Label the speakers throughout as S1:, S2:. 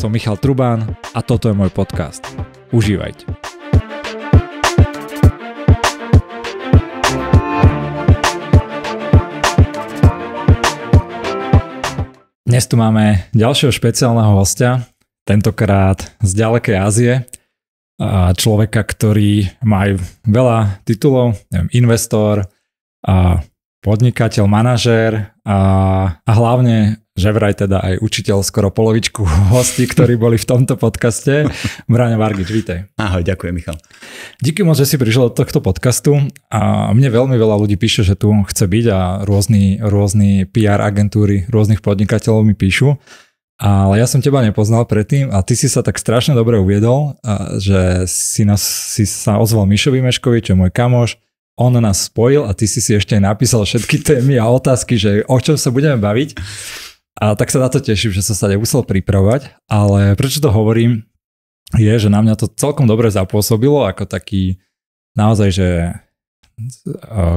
S1: Som Michal Trubán a toto je môj podcast. Užívajte. Dnes tu máme ďalšieho špeciálneho hostia, tentokrát z ďalekej Ázie, a človeka, ktorý má aj veľa titulov, neviem, investor, a podnikateľ, manažér a, a hlavne že vraj teda aj učiteľ skoro polovičku hostí, ktorí boli v tomto podcaste. Mráňa Vargič, vítej. Ahoj, ďakujem Michal. Díky moc, že si prišiel do tohto podcastu a mne veľmi veľa ľudí píše, že tu chce byť a rôzni, rôzni PR agentúry, rôznych podnikateľov mi píšu. Ale ja som teba nepoznal predtým a ty si sa tak strašne dobre uviedol, že si, nás, si sa ozval Mišovi Meškovi, čo je môj kamoš, on nás spojil a ty si si ešte napísal všetky témy a otázky, že o čom sa budeme baviť. A tak sa na to teším, že som sa nemusel pripravovať, ale prečo to hovorím, je, že na mňa to celkom dobre zapôsobilo ako taký naozaj, že e,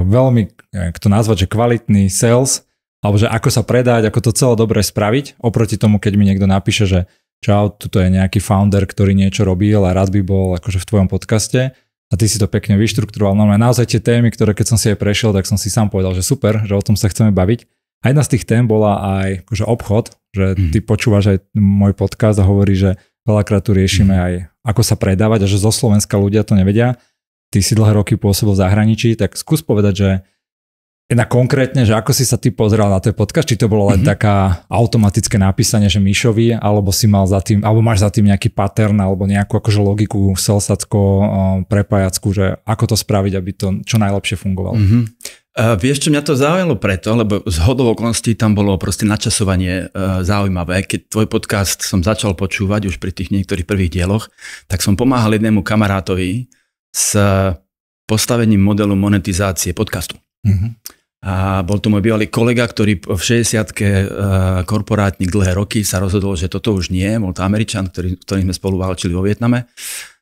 S1: veľmi, jak to nazvať, že kvalitný sales, alebo že ako sa predať, ako to celé dobre spraviť, oproti tomu, keď mi niekto napíše, že čau, tuto je nejaký founder, ktorý niečo robil a rád by bol akože v tvojom podcaste a ty si to pekne vyštruktúroval. No naozaj tie témy, ktoré keď som si aj prešiel, tak som si sám povedal, že super, že o tom sa chceme baviť a jedna z tých tém bola aj akože obchod, že ty mhm. počúvaš aj môj podcast a hovorí, že veľakrát tu riešime mm. aj ako sa predávať a že zo Slovenska ľudia to nevedia. Ty si dlhé roky pôsobil v zahraničí, tak skús povedať, že na konkrétne, že ako si sa ty pozrel na ten podcast, či to bolo len mm-hmm. taká automatické napísanie, že myšovi, alebo si mal za tým, alebo máš za tým nejaký pattern, alebo nejakú akože logiku selsacko eh, prepájacku, že ako to spraviť, aby to čo najlepšie fungovalo. Mm-hmm.
S2: Uh, vieš, čo mňa to zaujalo preto, lebo z hodov okolností tam bolo proste načasovanie uh, zaujímavé. Keď tvoj podcast som začal počúvať už pri tých niektorých prvých dieloch, tak som pomáhal jednému kamarátovi s eh, postavením modelu monetizácie podcastu. Uh-huh. A bol to môj bývalý kolega, ktorý v 60-ke uh, korporátnik dlhé roky sa rozhodol, že toto už nie. Bol to Američan, ktorý, ktorý sme spolu válčili vo Vietname.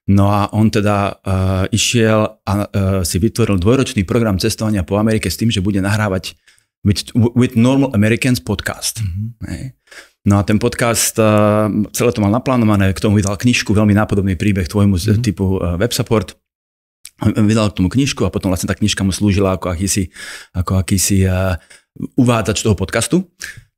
S2: No a on teda uh, išiel a uh, si vytvoril dvojročný program cestovania po Amerike s tým, že bude nahrávať with, with Normal Americans podcast.
S3: Mm-hmm.
S2: No a ten podcast, uh, celé to mal naplánované, k tomu vydal knižku, veľmi nápodobný príbeh tvojmu mm-hmm. typu uh, WebSupport. Vydal k tomu knižku a potom vlastne tá knižka mu slúžila ako akýsi, ako akýsi uh, uvádzač toho podcastu.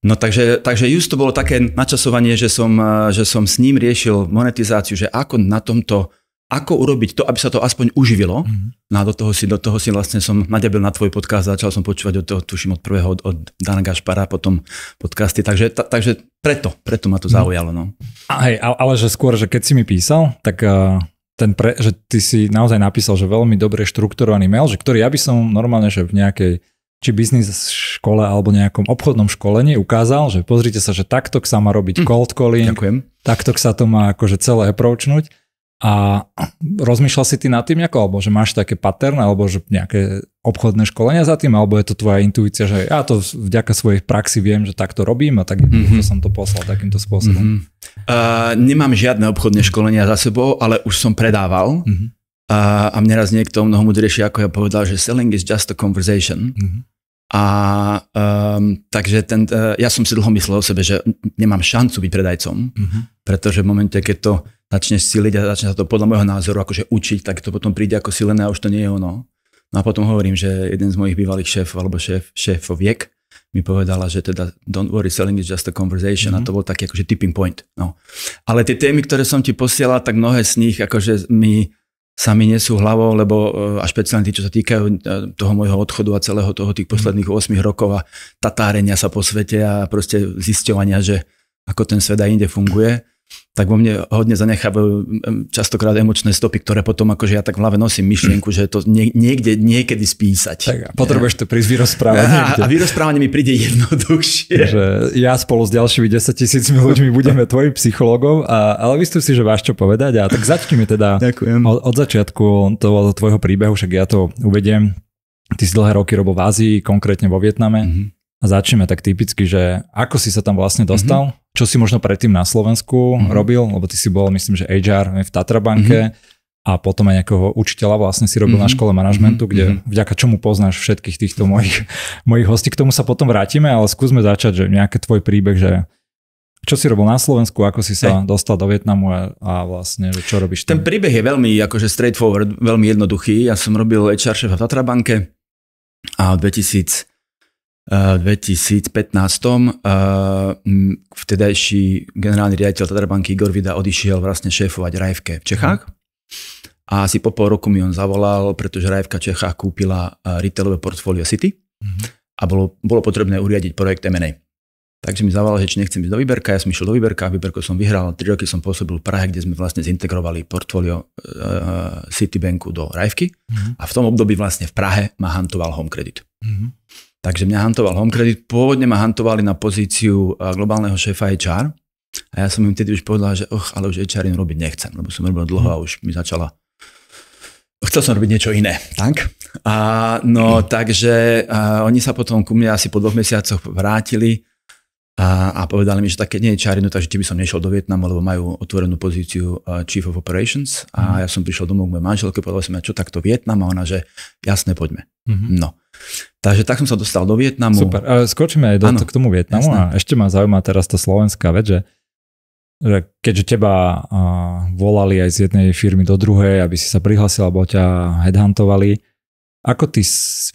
S2: No takže, takže just to bolo také načasovanie, že som, eh, že som s ním riešil monetizáciu, že ako na tomto, ako urobiť to, aby sa to aspoň uživilo. Mm-hmm. No a do toho si, do toho si vlastne som naďabil na tvoj podcast, začal som počúvať od toho, tuším od prvého, od, od Dana Gašpara, potom podcasty, takže, ta, takže
S1: preto, preto ma to mhm. zaujalo. No. A hej, ale že skôr, že keď si mi písal, tak uh ten pre, že ty si naozaj napísal, že veľmi dobre štrukturovaný mail, že ktorý ja by som normálne, že v nejakej či biznis škole alebo nejakom obchodnom školení ukázal, že pozrite sa, že takto sa má robiť mm. cold calling, Ďakujem. takto sa to má akože celé approachnúť. A rozmýšľal si ty nad tým nejako, alebo že máš také pattern, alebo že nejaké obchodné školenia za tým, alebo je to tvoja intuícia, že ja to vďaka svojej praxi viem, že takto robím a tak mm-hmm. som to poslal takýmto spôsobom.
S2: Mm-hmm. Uh, nemám žiadne obchodné školenia za sebou, ale už som predával mm-hmm. uh, a mne raz niekto mnoho múdrejšie ako ja povedal, že selling is just a conversation. Mm-hmm. A um, takže ten, uh, ja som si dlho myslel o sebe, že nemám šancu byť predajcom, uh-huh. pretože v momente, keď to začne siliť a začne sa to podľa môjho názoru akože učiť, tak to potom príde ako silené a už to nie je ono. No a potom hovorím, že jeden z mojich bývalých šéfov alebo šéf, šéfoviek mi povedala, že teda don't worry, selling is just a conversation mm-hmm. a mhm. to bol taký akože tipping point. No. Ale tie témy, ktoré som ti posielal, tak mnohé z nich akože mi sami nesú hlavou, lebo e, a špeciálne tí, čo sa týkajú e, toho môjho odchodu a celého toho tých posledných 8 mm. rokov a tatárenia sa po svete a proste zisťovania, že ako ten svet aj inde funguje, tak vo mne hodne zanechávajú častokrát emočné stopy, ktoré potom akože ja tak v hlave nosím myšlienku, že to nie, niekde, niekedy spísať. Tak a potrebuješ to
S1: prísť vyrozprávať. A, a
S2: vyrozprávanie mi príde
S1: jednoduchšie. Že ja spolu s ďalšími 10 tisícmi ľuďmi budeme tvojim psychologom, a, ale myslím si, že váš čo povedať. A tak mi teda Ďakujem. Od, od začiatku toho tvojho príbehu, však ja to uvediem. Ty si dlhé roky robil v Ázii, konkrétne vo Vietname. Mm-hmm a začneme tak typicky, že ako si sa tam vlastne mhm. dostal, mm-hmm. čo si možno predtým na Slovensku mm-hmm. robil, lebo ty si bol, myslím, že HR v Tatrabanke mm-hmm. a potom aj nejakého učiteľa vlastne si robil mm-hmm. na mhm. škole manažmentu, mhm. kde mm-hmm. vďaka čomu poznáš všetkých týchto mojich, mojich hostí. K tomu sa potom vrátime, ale skúsme začať, že nejaký tvoj príbeh, že čo si robil na Slovensku, ako si sa hey. dostal do Vietnamu a, a vlastne, že čo robíš tam?
S2: Ten príbeh je veľmi akože straightforward, veľmi jednoduchý. Ja som robil HR šéfa v Tatrabanke a v 2000 2015. Eh, eh, vtedajší generálny riaditeľ Tatrabanky Igor Vida odišiel vlastne šéfovať Rajevke v Čechách. A asi po pol roku mi on zavolal, pretože Rajevka Čechá Čechách kúpila eh, retailové portfólio City mhm. a bolo, bolo potrebné uriadiť projekt M&A. Takže mi zavolal, že či nechcem ísť do výberka. ja som išiel do Výberka, výberko som vyhral, 3 roky som pôsobil v Prahe, kde sme vlastne zintegrovali portfólio uh, Citibanku do Rajvky mm a v tom období vlastne v Prahe ma hantoval Home Credit. mm Takže mňa hantoval Home Credit, pôvodne ma hantovali na pozíciu eh, globálneho šéfa HR a ja som im tedy už povedal, že och, ale už HR im robiť nechcem, lebo som robil dlho a už mi začala Chcel som robiť niečo iné, tak? A, no, mm. takže a, eh, oni sa potom ku mne asi po dvoch mesiacoch vrátili a, a povedali mi, že také nie je čarinu, no takže či by som nešiel do Vietnamu, lebo majú otvorenú pozíciu uh, Chief of Operations. A mm. ja som prišiel domov k mojej manželke, povedal som, ja, čo takto Vietnam? A ona, že jasne, poďme. Mm-hmm. No. Takže tak som sa dostal do Vietnamu. Super, ale
S1: skočíme aj do, ano, k tomu Vietnamu jasné. a ešte ma zaujíma teraz tá slovenská vec, že, že keďže teba uh, volali aj z jednej firmy do druhej, aby si sa prihlasil, alebo ťa headhuntovali, ako ty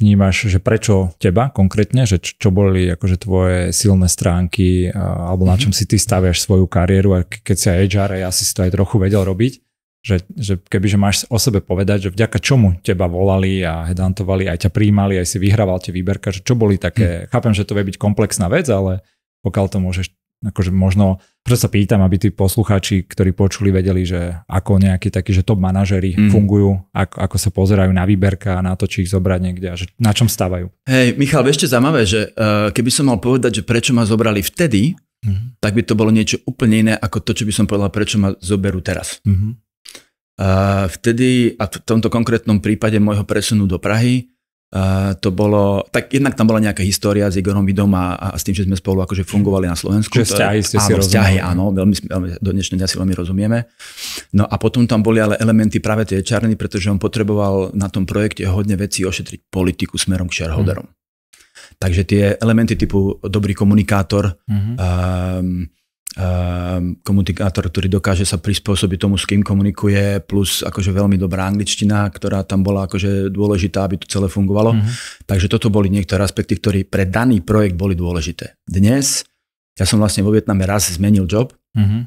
S1: vnímaš, že prečo teba konkrétne, že čo, čo boli akože tvoje silné stránky, uh, alebo mm-hmm. na mhm. čom si ty staviaš svoju kariéru, a keď si aj HR, ja si to aj trochu vedel robiť, že, že kebyže máš o sebe povedať, že vďaka čomu teba volali a hedantovali, aj ťa príjmali, aj si vyhrával tie výberka, že čo boli také, mm. chápem, že to vie byť komplexná vec, ale pokiaľ to môžeš, akože možno, preto sa pýtam, aby tí poslucháči, ktorí počuli, vedeli, že ako nejakí takí, že top manažery mm. fungujú, ako, ako sa pozerajú na výberka a na to, či ich zobrať niekde a že na čom stávajú.
S2: Hej, Michal, ešte zaujímavé, že uh, keby som mal povedať, že prečo ma zobrali vtedy, mm. tak by to bolo niečo úplne iné ako to, čo by som povedal, prečo ma zoberú teraz. Mm-hmm a vtedy, a v tomto konkrétnom prípade môjho presunu do Prahy, a to bolo, tak jednak tam bola nejaká história s Igorom Vidom a, a s tým, že sme spolu akože fungovali na Slovensku. Čiže vzťahy ste si áno, vzťahy, áno, veľmi, veľmi, do dnešného dňa si veľmi rozumieme. No a potom tam boli ale elementy práve tie čarny, pretože on potreboval na tom projekte hodne veci ošetriť politiku smerom k shareholderom. Hmm. Takže tie elementy typu dobrý komunikátor, mm-hmm. Ehm, komunikátor, ktorý dokáže sa prispôsobiť tomu, s kým komunikuje, plus akože veľmi dobrá angličtina, ktorá tam bola akože dôležitá, aby to celé fungovalo. Mm-hmm. Takže toto boli niektoré aspekty, ktoré pre daný projekt boli dôležité. Dnes, ja som vlastne vo Vietname raz zmenil job, mm-hmm.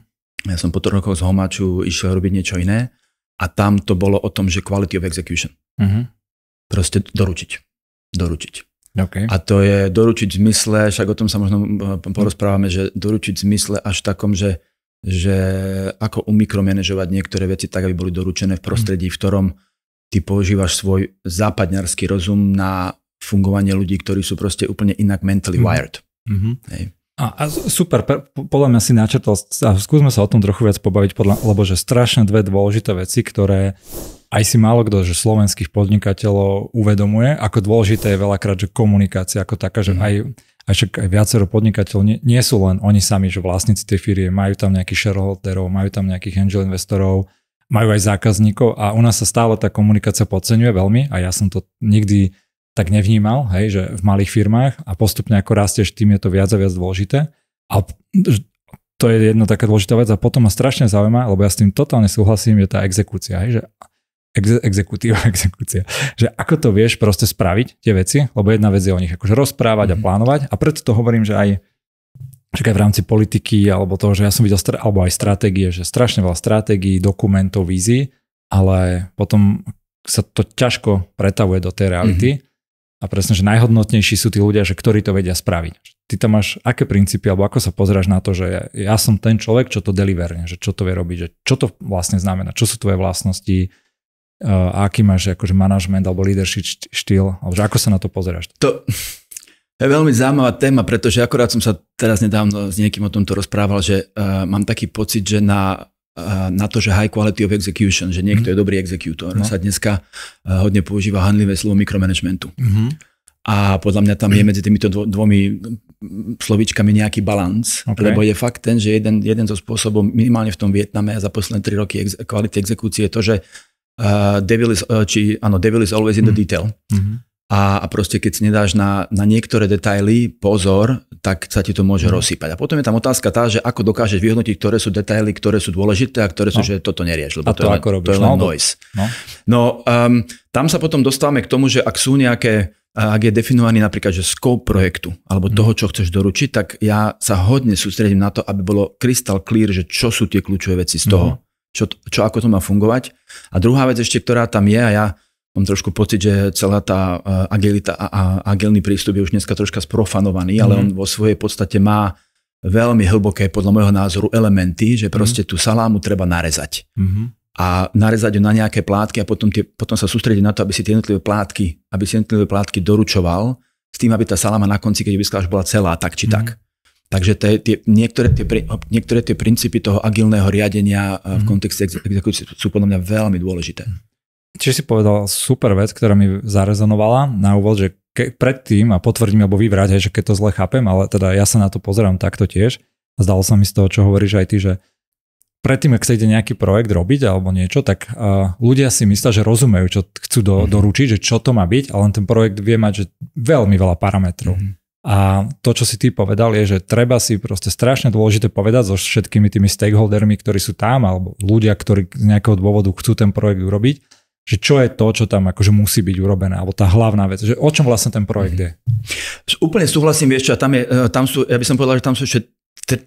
S2: ja som po troch rokoch z Homaču išiel robiť niečo iné a tam to bolo o tom, že quality of execution. Mm-hmm. Proste doručiť. Doručiť. Okay. A to je doručiť v zmysle, však o tom sa možno eh, porozprávame, že doručiť v zmysle až v takom, že, že ako umikromenežovať niektoré veci tak, aby boli doručené v prostredí, v ktorom ty používaš svoj západňarský rozum na fungovanie ľudí, ktorí sú proste úplne inak mentally mhm. wired.
S1: Mm-hmm. Hej. A, a super, podľa mňa si načrtol, a skúsme sa o tom trochu viac pobaviť, podľa, lebo že strašne dve dôležité veci, ktoré aj si málo kto, že slovenských podnikateľov uvedomuje, ako dôležité je veľakrát, že komunikácia ako taká, že mhm. aj, aj, však aj viacero podnikateľov nie, nie sú len oni sami, že vlastníci tej firmy majú tam nejakých shareholderov, majú tam nejakých angel investorov, majú aj zákazníkov a u nás sa stále tá komunikácia podceňuje veľmi a ja som to nikdy tak nevnímal, hej, že v malých firmách a postupne ako rastieš, tým je to viac a viac dôležité. A to je jedna taká dôležitá vec a potom ma strašne zaujíma, lebo ja s tým totálne súhlasím, je tá exekúcia. Hej, že exe- exekutíva, exekúcia. Že ako to vieš proste spraviť, tie veci, lebo jedna vec je o nich akože rozprávať mm-hmm. a mhm. plánovať a preto to hovorím, že aj že aj v rámci politiky alebo toho, že ja som videl, alebo aj stratégie, že strašne veľa stratégií, dokumentov, vízií, ale potom sa to ťažko pretavuje do tej reality mm-hmm. a presne, že najhodnotnejší sú tí ľudia, že ktorí to vedia spraviť. Ty tam máš aké princípy, alebo ako sa pozeráš na to, že ja, ja som ten človek, čo to deliverne, že čo to vie robiť, že čo to vlastne znamená, čo sú tvoje vlastnosti, a aký máš akože manažment alebo leadership štýl, alebo ako sa na to pozeráš?
S2: To je veľmi zaujímavá téma, pretože akorát som sa teraz nedávno s niekým o tomto rozprával, že uh, mám taký pocit, že na e, na to, že high quality of execution, že niekto mm. je dobrý exekútor. No. Sa dneska e, hodne používa hanlivé slovo mikromanagementu. Mm-hmm. A podľa mňa tam je medzi týmito dvo, dvomi mm, slovičkami nejaký balans, okay. lebo je fakt ten, že jeden, jeden zo spôsobov minimálne v tom Vietname a za posledné tri roky ex, kvality exekúcie je to, že uh, devil, is, uh, či, áno, devil is always in the mhm. detail. Mm-hmm. A, a proste keď si nedáš na, na niektoré detaily pozor, tak sa ti to môže mm. rozsýpať. A potom je tam otázka tá, že ako dokážeš vyhodnotiť, ktoré sú detaily, ktoré sú dôležité a ktoré sú, no. že toto nerieš, lebo a to, to, je, ako robíš, to je len no, noise. No, no um, tam sa potom dostávame k tomu, že ak sú nejaké eh, ak je definovaný napríklad, že scope projektu alebo mm. toho, čo chceš doručiť, tak ja sa hodne sústredím na to, aby bolo crystal clear, že čo sú tie kľúčové veci z toho. Mm čo, čo ako to má fungovať. A druhá vec ešte, ktorá tam je, a ja mám trošku pocit, že celá tá eh, agilita a, a agilný prístup je už dneska troška sprofanovaný, mm-hmm. ale mhm. on vo svojej podstate má veľmi hlboké, podľa môjho názoru, elementy, že mhm. proste mm-hmm. tú salámu treba narezať. Mm-hmm. A narezať ju na nejaké plátky a potom, tie, potom sa sústrediť na to, aby si tie jednotlivé plátky, aby si jednotlivé plátky doručoval s tým, aby tá saláma na konci, keď vyskala, bola celá, tak či mm-hmm. tak. Takže tie, tie, niektoré, tie,
S1: niektoré tie princípy toho agilného riadenia eh, v mhm. kontexte exekúcie sú podľa mňa veľmi dôležité. Mhm. Čiže si povedal super vec, ktorá mi zarezonovala na úvod, že ke, predtým, a potvrdím alebo vyvrať, že keď to zle chápem, ale teda ja sa na to pozerám takto tiež, a zdalo sa mi z toho, čo hovoríš aj ty, že predtým, ak sa ide nejaký projekt robiť alebo niečo, tak uh, ľudia si myslia, že rozumejú, čo chcú do, mm-hmm. doručiť, že čo to má byť, ale len ten projekt vie mať že veľmi veľa parametrov. Mm-hmm. A to, čo si ty povedal, je, že treba si proste strašne dôležité povedať so všetkými tými stakeholdermi, ktorí sú tam, alebo ľudia, ktorí z nejakého dôvodu chcú ten projekt urobiť, že čo je to, čo tam akože musí byť urobené, alebo tá hlavná vec, že o čom vlastne ten projekt mhm. je.
S2: Úplne súhlasím, vieš čo, a tam, je, e, tam sú, ja by som povedal, že tam sú ešte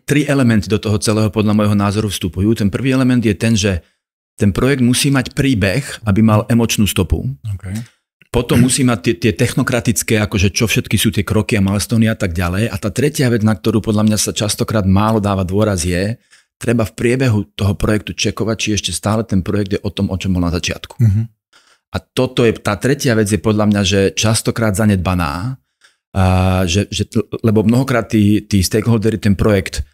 S2: tri elementy do toho celého podľa môjho názoru vstupujú. Ten prvý element je ten, že ten projekt musí mať príbeh, aby mal emočnú stopu. Okay. Potom musí mať tie, tie technokratické, akože čo všetky sú tie kroky a milestony a tak ďalej. A tá tretia vec, na ktorú podľa mňa sa častokrát málo dáva dôraz je, treba v priebehu toho projektu čekovať, či ešte stále ten projekt je o tom, o čom bol na začiatku. Mm-hmm. A toto je, tá tretia vec je podľa mňa, že častokrát zanedbaná, a že, že, lebo mnohokrát tí, tí stakeholdery ten projekt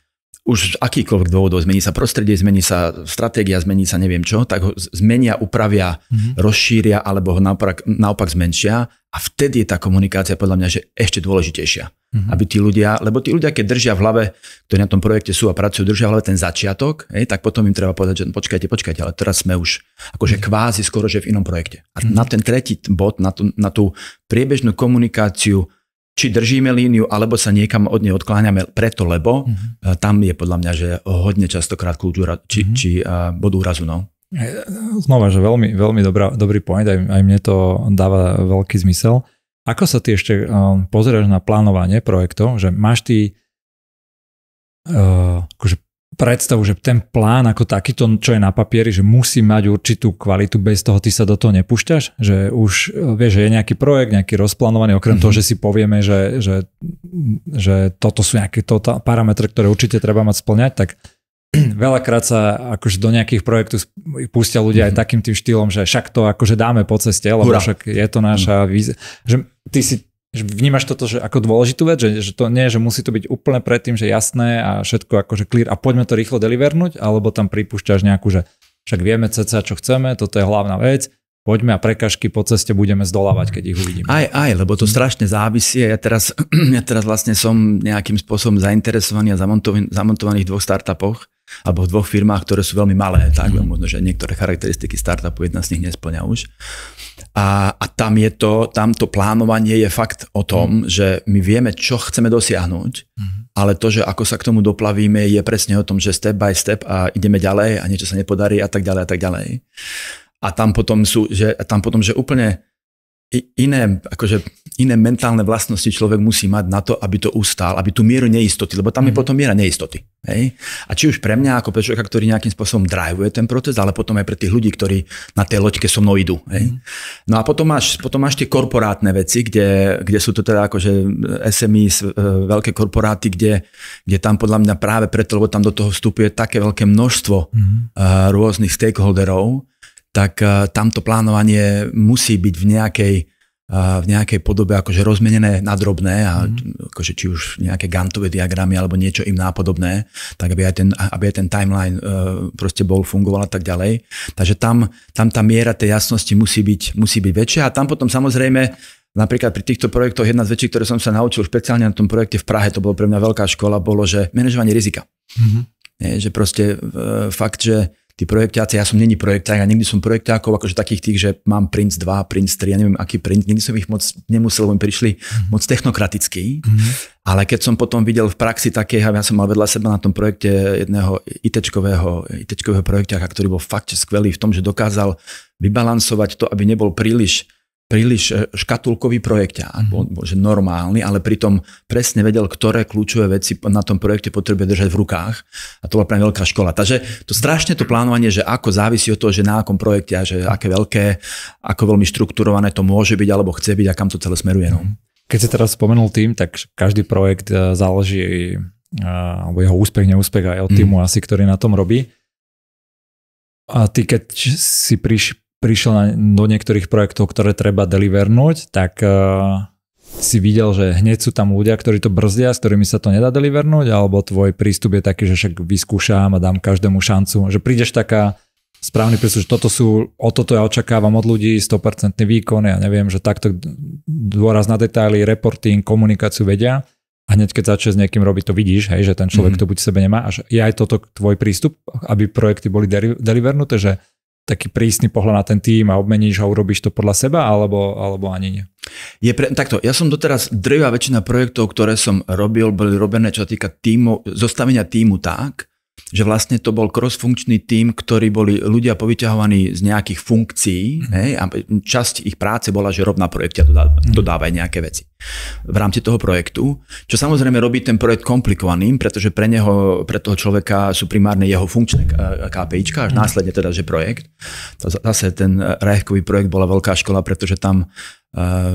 S2: už akýkoľvek dôvodov zmení sa prostredie, zmení sa stratégia, zmení sa neviem čo, tak ho zmenia, upravia, mm-hmm. rozšíria alebo ho naopak, naopak zmenšia a vtedy je tá komunikácia podľa mňa že ešte dôležitejšia. Mm-hmm. Aby tí ľudia, lebo tí ľudia, keď držia v hlave, ktorí na tom projekte sú a pracujú, držia v hlave ten začiatok, hej, tak potom im treba povedať, že no, počkajte, počkajte, ale teraz sme už akože mm-hmm. kvázi skoro, že v inom projekte. A mm-hmm. na ten tretí bod, na tú, na tú priebežnú komunikáciu či držíme líniu, alebo sa niekam od nej odkláňame preto, lebo mm-hmm. tam je podľa mňa, že
S1: hodne častokrát kultúra, či, mm-hmm. či uh, bod úrazu. No. E, znova, že veľmi, veľmi dobrá, dobrý point, aj, aj mne to dáva veľký zmysel. Ako sa ty ešte um, pozeráš na plánovanie projektov, že máš ty uh, akože predstavu, že ten plán ako takýto, čo je na papieri, že musí mať určitú kvalitu, bez toho ty sa do toho nepúšťaš, že už e, vieš, že je nejaký projekt, nejaký rozplánovaný, okrem mm-hmm. toho, mhm. že si povieme, že, že, že toto sú nejaké toto, parametre, ktoré určite treba mať splňať, tak veľakrát sa akože do nejakých projektov pustia ľudia mm-hmm. aj mhm. takým tým štýlom, že však to akože dáme po ceste, lebo však je to náša mm-hmm. vízia. Že ty si vnímaš toto že ako dôležitú vec, že, že to nie, že musí to byť úplne predtým, že jasné a všetko akože clear a poďme to rýchlo delivernúť, alebo tam pripúšťaš nejakú, že však vieme ceca, čo chceme, toto je hlavná vec, poďme a prekažky po ceste budeme zdolávať, keď ich uvidíme. Aj, aj, lebo to strašne závisí.
S2: Ja teraz, ja teraz vlastne som nejakým spôsobom zainteresovaný a zamontovaný v dvoch startupoch alebo v dvoch firmách, ktoré sú veľmi malé, tak mm. možno, že niektoré charakteristiky startupu jedna z nich nesplňa už. A, a tam je to, tam to plánovanie je fakt o tom, mm. že my vieme, čo chceme dosiahnuť, mm. ale to, že ako sa k tomu doplavíme, je presne o tom, že step by step a ideme ďalej a niečo sa nepodarí a tak ďalej a tak ďalej. A tam potom sú, že, tam potom, že úplne iné, akože iné mentálne vlastnosti človek musí mať na to, aby to ustál, aby tú mieru neistoty, lebo tam mm. je mhm. potom miera neistoty. Hej? A či už pre mňa ako pre človeka, ktorý nejakým spôsobom drivuje ten proces, ale potom aj pre tých ľudí, ktorí na tej loďke so mnou idú. Hej? Mm. No a potom máš, potom máš tie korporátne veci, kde, kde sú to teda akože SMI, e, veľké korporáty, kde, kde tam podľa mňa práve preto, lebo tam do toho vstupuje také veľké množstvo mm. rôznych stakeholderov, tak eh, tamto plánovanie musí byť v nejakej, eh, v nejakej podobe akože rozmenené na drobné, a mhm. akože či už nejaké gantové diagramy alebo niečo im nápodobné, tak aby aj ten, aby aj ten timeline eh, proste bol, fungoval a tak ďalej. Takže tam, tam tá miera tej jasnosti musí byť, musí byť väčšia a tam potom samozrejme Napríklad pri týchto projektoch jedna z vecí, ktoré som sa naučil špeciálne na tom projekte v Prahe, to bolo pre mňa veľká škola, bolo, že manažovanie rizika. Mm-hmm. Je, že proste e, fakt, že tí projektáci, ja som není projekták, ja nikdy som projektákov, akože takých tých, že mám princ 2, princ 3, ja neviem aký princ, nikdy som ich moc nemusel, lebo mi prišli mm-hmm. moc technokratickí, mm-hmm. ale keď som potom videl v praxi také, ja som mal vedľa seba na tom projekte jedného ITčkového, ITčkového projektáka, ktorý bol fakt skvelý v tom, že dokázal vybalansovať to, aby nebol príliš príliš e, škatulkový projekťák, mm. že normálny, ale pritom presne vedel, ktoré kľúčové veci na tom projekte potrebuje držať v rukách. A to bola pre veľká škola. Takže to strašne to plánovanie, že ako závisí od toho, že na akom projekte a že aké
S1: veľké, ako veľmi štrukturované to môže byť alebo chce byť a kam to celé smeruje. No. Mhm. Keď si teraz spomenul tým, tak každý projekt e, záleží e, alebo jeho úspech, neúspech aj od mhm. týmu mm. asi, ktorý na tom robí. A ty keď si priš, prišiel do niektorých projektov, ktoré treba delivernúť, tak uh, si videl, že hneď sú tam ľudia, ktorí to brzdia, s ktorými sa to nedá delivernúť, alebo tvoj prístup je taký, že však vyskúšam a dám každému šancu, že prídeš taká správny prístup, že toto sú, o toto ja očakávam od ľudí 100% výkon, ja neviem, že takto dôraz na detaily, reporting, komunikáciu vedia a hneď keď začne s niekým robiť, to vidíš, hej, že ten človek mm-hmm. to buď sebe nemá a že je aj toto tvoj prístup, aby projekty boli delivernuté, že taký prísny pohľad na ten tým a obmeníš ho, urobíš to podľa seba, alebo, alebo ani nie? Je pre, takto, ja som doteraz, drvá
S2: väčšina projektov, ktoré som robil, boli robené, čo sa týka týmu, zostavenia týmu tak, že vlastne to bol crossfunkčný tím, ktorí boli ľudia povyťahovaní z nejakých funkcií mm. hej, a časť ich práce bola, že rob na projekte a mhm. dodávaj nejaké veci v rámci toho projektu, čo samozrejme robí ten projekt komplikovaným, pretože pre neho, pre toho človeka sú primárne jeho funkčné KPIčka, až mhm. následne teda, že projekt. Zase ten eh, Rajkový projekt bola veľká škola, pretože tam eh,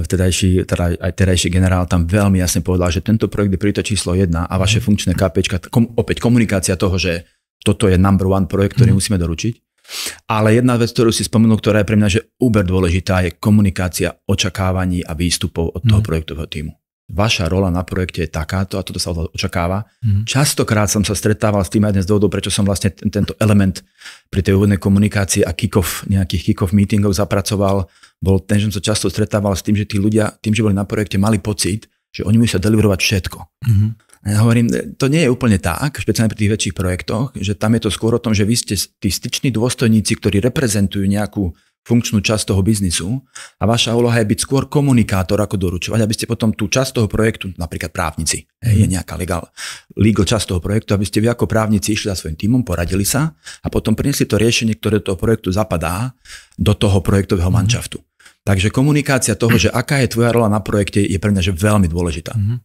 S2: vtedajší, teda aj terajší generál tam veľmi jasne povedal, že tento projekt je priorita číslo jedna a vaše mhm. funkčné KPIčka, kom, opäť komunikácia toho, že toto je number one projekt, ktorý mm. musíme doručiť. Ale jedna vec, ktorú si spomenul, ktorá je pre mňa že uber dôležitá, je komunikácia očakávaní a výstupov od toho mm. projektového týmu. Vaša rola na projekte je takáto a toto sa očakáva. Mm. Častokrát som sa stretával s tým aj dnes dôvodov, prečo som vlastne tento element pri tej úvodnej komunikácii a kick-off, nejakých kick-off meetingov zapracoval, bol ten, že som sa často stretával s tým, že tí ľudia, tým, že boli na projekte, mali pocit, že oni musia deliverovať všetko. Mm-hmm. Ja hovorím, to nie je úplne tak, špeciálne pri tých väčších projektoch, že tam je to skôr o tom, že vy ste tí styční dôstojníci, ktorí reprezentujú nejakú funkčnú časť toho biznisu a vaša úloha je byť skôr komunikátor ako doručovať, aby ste potom tú časť toho projektu, napríklad právnici, mm. je mhm. nejaká legal, legal časť toho projektu, aby ste vy ako právnici išli za svojim týmom, poradili sa a potom priniesli to riešenie, ktoré do toho projektu zapadá, do toho projektového mhm. manšaftu. Takže komunikácia toho, že aká je tvoja rola na projekte, je pre mňa že veľmi dôležitá.
S1: Mm.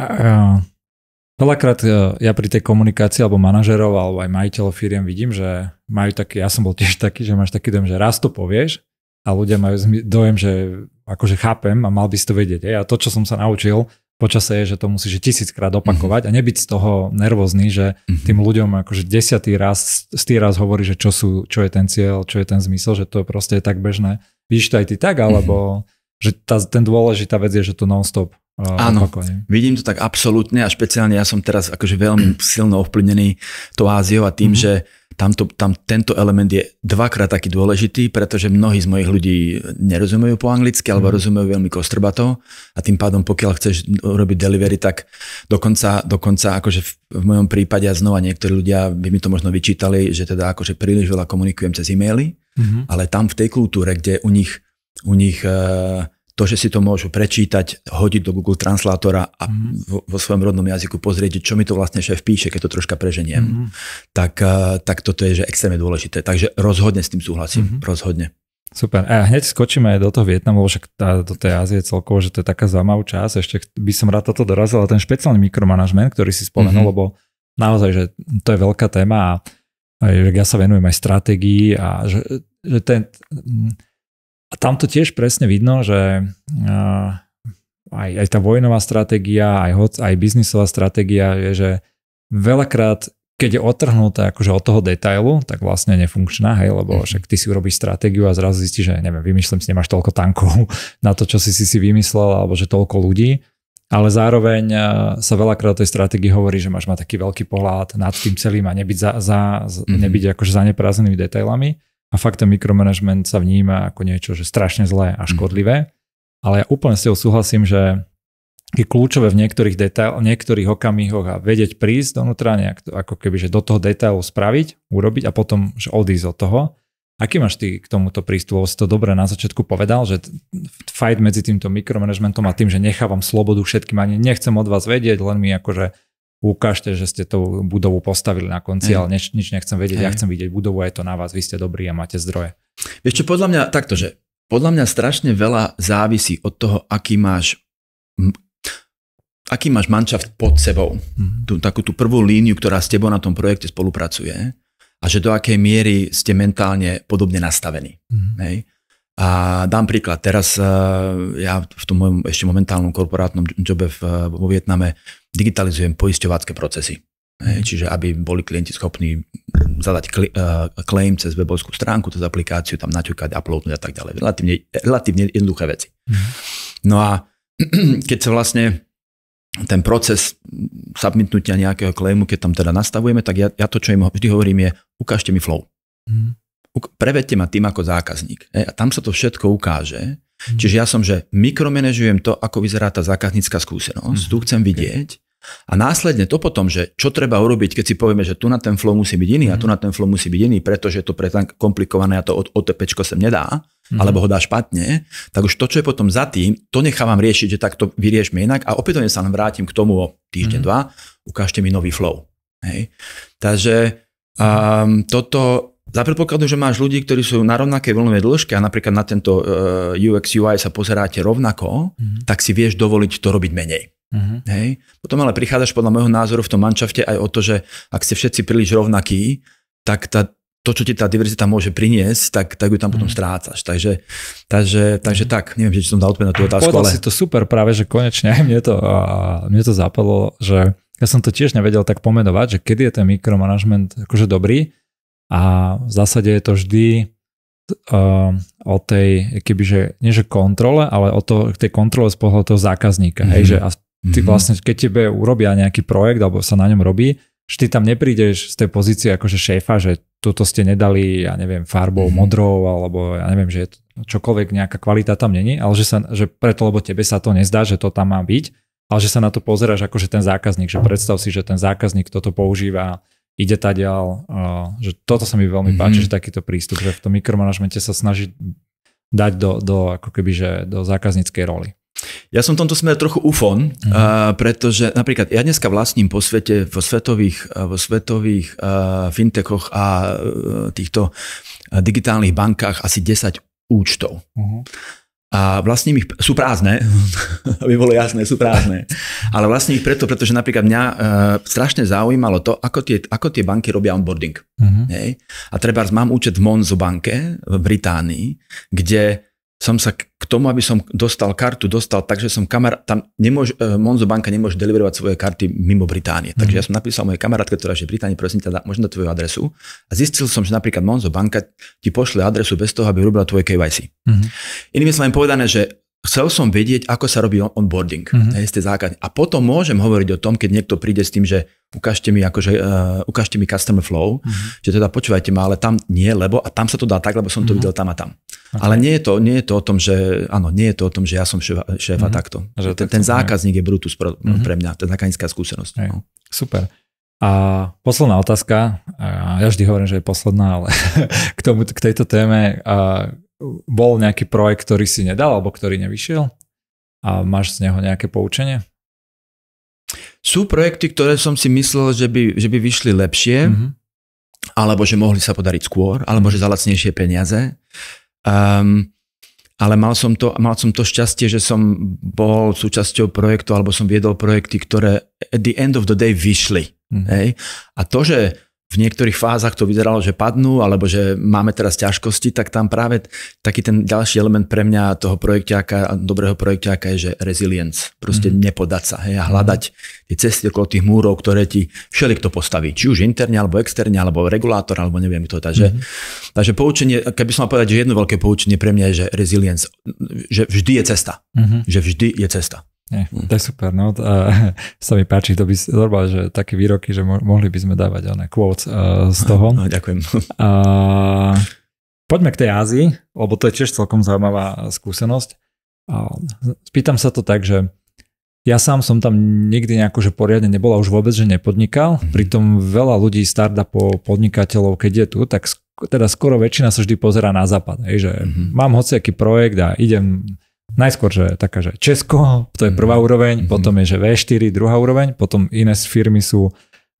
S1: A, a Veľakrát e, ja pri tej komunikácii alebo manažerov alebo aj majiteľov firiem vidím, že majú taký, ja som bol tiež taký, že máš taký dojem, že raz to povieš a ľudia majú dojem, že akože chápem a mal by si to vedieť. A to, čo som sa naučil počase je, že to musíš tisíckrát mhm. opakovať mm-hmm. a nebyť z toho nervózny, že mhm. tým ľuďom akože desiatý raz, stý raz hovorí, že čo, sú, čo je ten cieľ, čo je ten zmysel, že to proste je tak bežné. Vidíš to aj ty tak, mhm. alebo že tá, ten dôležitá vec je, že to non-stop Áno, opakovane.
S2: vidím to tak absolútne a špeciálne ja som teraz akože veľmi silno ovplyvnený to Áziou a tým, mm-hmm. že to, tam tento element je dvakrát taký dôležitý, pretože mnohí z mojich ľudí nerozumejú po anglicky alebo mm. rozumejú veľmi kostrbato a tým pádom pokiaľ chceš robiť delivery, tak dokonca, dokonca akože v, v mojom prípade a znova niektorí ľudia by mi to možno vyčítali, že teda akože príliš veľa komunikujem cez e-maily, mm-hmm. ale tam v tej kultúre, kde u nich, u nich uh, to, že si to môžu prečítať, hodiť do Google Translátora a mm. vo, vo svojom rodnom jazyku pozrieť, čo mi to vlastne šéf píše, keď to troška preženiem, mm.
S1: tak, eh, tak toto je že extrémne dôležité. Takže rozhodne s tým súhlasím, mm. rozhodne. Super. A hneď skočíme aj do toho Vietnamu, však tá, do tej Ázie celkovo, že to je taká zaujímavá časť. Ešte by som rád toto dorazil, ale ten špeciálny mikromanagement, ktorý si spomenul, mm-hmm. lebo naozaj, že to je veľká téma a aj, že ja sa venujem aj stratégii a že, že ten, a tam to tiež presne vidno, že e, aj, aj tá vojnová stratégia, aj, hoc, aj biznisová stratégia je, že veľakrát, keď je otrhnutá akože od toho detailu, tak vlastne nefunkčná, hej, lebo mhm. však ty si urobíš stratégiu a zrazu zistíš, že neviem, vymýšľam si, nemáš toľko tankov na to, čo si si, si vymyslel, alebo že toľko ľudí. Ale zároveň e, sa veľakrát o tej stratégii hovorí, že máš mať taký veľký pohľad nad tým celým a nebyť, za, za, mm-hmm. nebyť akože zanepráznenými detailami. A fakt ten mikromanagement sa vníma ako niečo, že strašne zlé a mhm. škodlivé. Ale ja úplne s tebou súhlasím, že je kľúčové v niektorých detail, niektorých okamihoch a vedieť prísť donútra, nejak, to, ako keby, že do toho detailu spraviť, urobiť a potom že odísť od toho. Aký máš ty k tomuto prístup? Si to dobre na začiatku povedal, že fight medzi týmto mikromanagementom a tým, že nechávam slobodu všetkým, ani nechcem od vás vedieť, len mi akože ukážte, že ste tú budovu postavili na konci, ale nič, nič nechcem vedieť, Hej. ja chcem vidieť budovu, je to na vás, vy ste dobrí a máte zdroje. Vieš čo, podľa mňa
S2: takto, že podľa mňa strašne veľa závisí od toho, aký máš aký máš manšaft pod sebou. Mhm. Tú, takú tú prvú líniu, ktorá s tebou na tom projekte spolupracuje a že do akej miery ste mentálne podobne nastavení. Mm. Hej? A dám príklad, teraz eh, ja v tom mojom ešte momentálnom korporátnom jobe eh, vo Vietname digitalizujem poisťovácké procesy. Mm. čiže aby boli klienti schopní zadať eh, claim cez webovskú stránku, cez aplikáciu, tam naťukať, uploadnúť a tak ďalej. Relatívne, relatívne jednoduché veci. Mhm. No a keď sa vlastne ten proces submitnutia nejakého claimu, keď tam teda nastavujeme, tak ja, ja to, čo im vždy hovorím, je ukážte mi flow. Mm prevedte ma tým ako zákazník. E, a tam sa to všetko ukáže. Mm. Čiže ja som, že mikromenežujem to, ako vyzerá tá zákaznícka skúsenosť, mm. tu chcem vidieť a následne to potom, že čo treba urobiť, keď si povieme, že tu na ten flow musí byť iný mm. a mhm. tu na ten flow musí byť iný, pretože to pre tak komplikované a to OTP sem nedá, mm. alebo ho dá špatne, tak už to, čo je potom za tým, to nechávam riešiť, že takto vyriešme inak a opätovne sa len vrátim k tomu o týždeň, mm. dva, ukážte mi nový flow. Hej. Takže um, toto za predpokladu, že máš ľudí, ktorí sú na rovnakej vlnovej dĺžke a napríklad na tento e, UX UI sa pozeráte rovnako, mm-hmm. tak si vieš dovoliť to robiť menej. Mm-hmm. Hej? Potom ale prichádzaš podľa môjho názoru v tom manšafte aj o to, že ak ste všetci príliš rovnakí, tak tá, to, čo ti tá diverzita môže priniesť, tak, tak ju tam potom mhm. strácaš. Takže, takže, takže mhm. tak, neviem, či som dal odpoveď na tú otázku. Povedal ale... si
S1: to super práve, že konečne aj mne to, a mne to zapadlo, že ja som to tiež nevedel tak pomenovať, že kedy je ten mikromanagement akože dobrý a v zásade je to vždy uh, o tej, kebyže, nie že kontrole, ale o to, tej kontrole z pohľadu toho zákazníka. Mm-hmm. Hej, mhm. že a ty mhm. vlastne, keď tebe urobia nejaký projekt alebo sa na ňom robí, že ty tam neprídeš z tej pozície akože šéfa, že toto ste nedali, ja neviem, farbou mm-hmm. modrou, alebo ja neviem, že čokoľvek nejaká kvalita tam není, ale že, sa, že preto, lebo tebe sa to nezdá, že to tam má byť, ale že sa na to pozeráš akože ten zákazník, že predstav si, že ten zákazník toto používa, ide tá ďal, že toto sa mi veľmi mm-hmm. páči, že takýto prístup, že v tom mikromanažmente sa snaží dať do, do ako keby, že do zákazníckej roli.
S2: Ja som v tomto smere trochu ufon, mm-hmm. pretože napríklad ja dneska vlastním po svete, vo svetových, vo svetových uh, fintechoch a uh, týchto digitálnych bankách asi 10 účtov. Mm-hmm. A vlastne ich, sú prázdne, aby bolo jasné, sú prázdne. Ale vlastne ich preto, pretože napríklad mňa e, strašne zaujímalo to, ako tie, ako tie banky robia onboarding. Uh-huh. Hej? A treba, mám účet v Monzo banke v Británii, kde som sa k tomu, aby som dostal kartu, dostal tak, že som kamar, tam nemôž, e, Monzo banka nemôže deliverovať svoje karty mimo Británie. Takže mm. ja som napísal mojej kamarátke, ktorá je v Británii, prosím ťa, možno tvoju adresu. A zistil som, že napríklad Monzo banka ti pošle adresu bez toho, aby robila tvoje KYC. Mm. Inými slovami povedané, že chcel som vedieť, ako sa robí onboarding mm-hmm. hej, A potom môžem hovoriť o tom, keď niekto príde s tým, že ukážte mi, akože, uh, ukážte mi customer flow, mm-hmm. že teda počúvajte ma, ale tam nie, lebo a tam sa to dá tak, lebo som to mm-hmm. videl tam a tam. Okay. Ale nie je, to, nie je to o tom, že áno, nie je to o tom, že ja som šéfa, mm-hmm. takto. Že ten, ten zákazník je brutus pre, mm-hmm. No, pre mňa, tá zákaznícká skúsenosť. Hej. No.
S1: Super. A posledná otázka, ja vždy hovorím, že je posledná, ale k, tomu, k tejto téme, bol nejaký projekt, ktorý si nedal alebo ktorý nevyšiel a máš z neho nejaké poučenie? Sú projekty, ktoré som si myslel, že by, že by vyšli lepšie, mm-hmm.
S2: alebo že mohli sa podariť skôr, alebo že za lacnejšie peniaze. Um, ale mal som, to, mal som to šťastie, že som bol súčasťou projektu, alebo som viedol projekty, ktoré at the end of the day vyšli. Mm-hmm. Hej? A to, že v niektorých fázach to vyzeralo, že padnú, alebo že máme teraz ťažkosti, tak tam práve taký ten ďalší element pre mňa toho projektiáka, dobrého projektiáka je, že resilience, proste mm-hmm. nepodať sa hej, a hľadať tie cesty okolo tých múrov, ktoré ti to postaví, či už interne, alebo externe, alebo regulátor, alebo neviem kto. Takže, mm-hmm. takže poučenie, keby som mal povedať, že jedno veľké poučenie pre
S1: mňa je, že resilience, že vždy je cesta. Mm-hmm. Že vždy je cesta. Nie, to je super, no. A, sa mi páči, to by normálne, že také výroky, že mo- mohli by sme dávať oné quotes uh, z toho. No, ďakujem. Uh, poďme k tej Ázii, lebo to je tiež celkom zaujímavá skúsenosť. Uh, spýtam sa to tak, že ja sám som tam nikdy nejako, že poriadne nebola už vôbec, že nepodnikal. Mhm. Pritom veľa ľudí, startupov, podnikateľov, keď je tu, tak sk- teda skoro väčšina sa vždy pozera na západ. Hej, že mm-hmm. mám hociaký projekt a idem najskôr, že taká, že Česko, no. to je prvá mm. úroveň, mm-hmm. potom je, že V4, druhá úroveň, potom iné firmy sú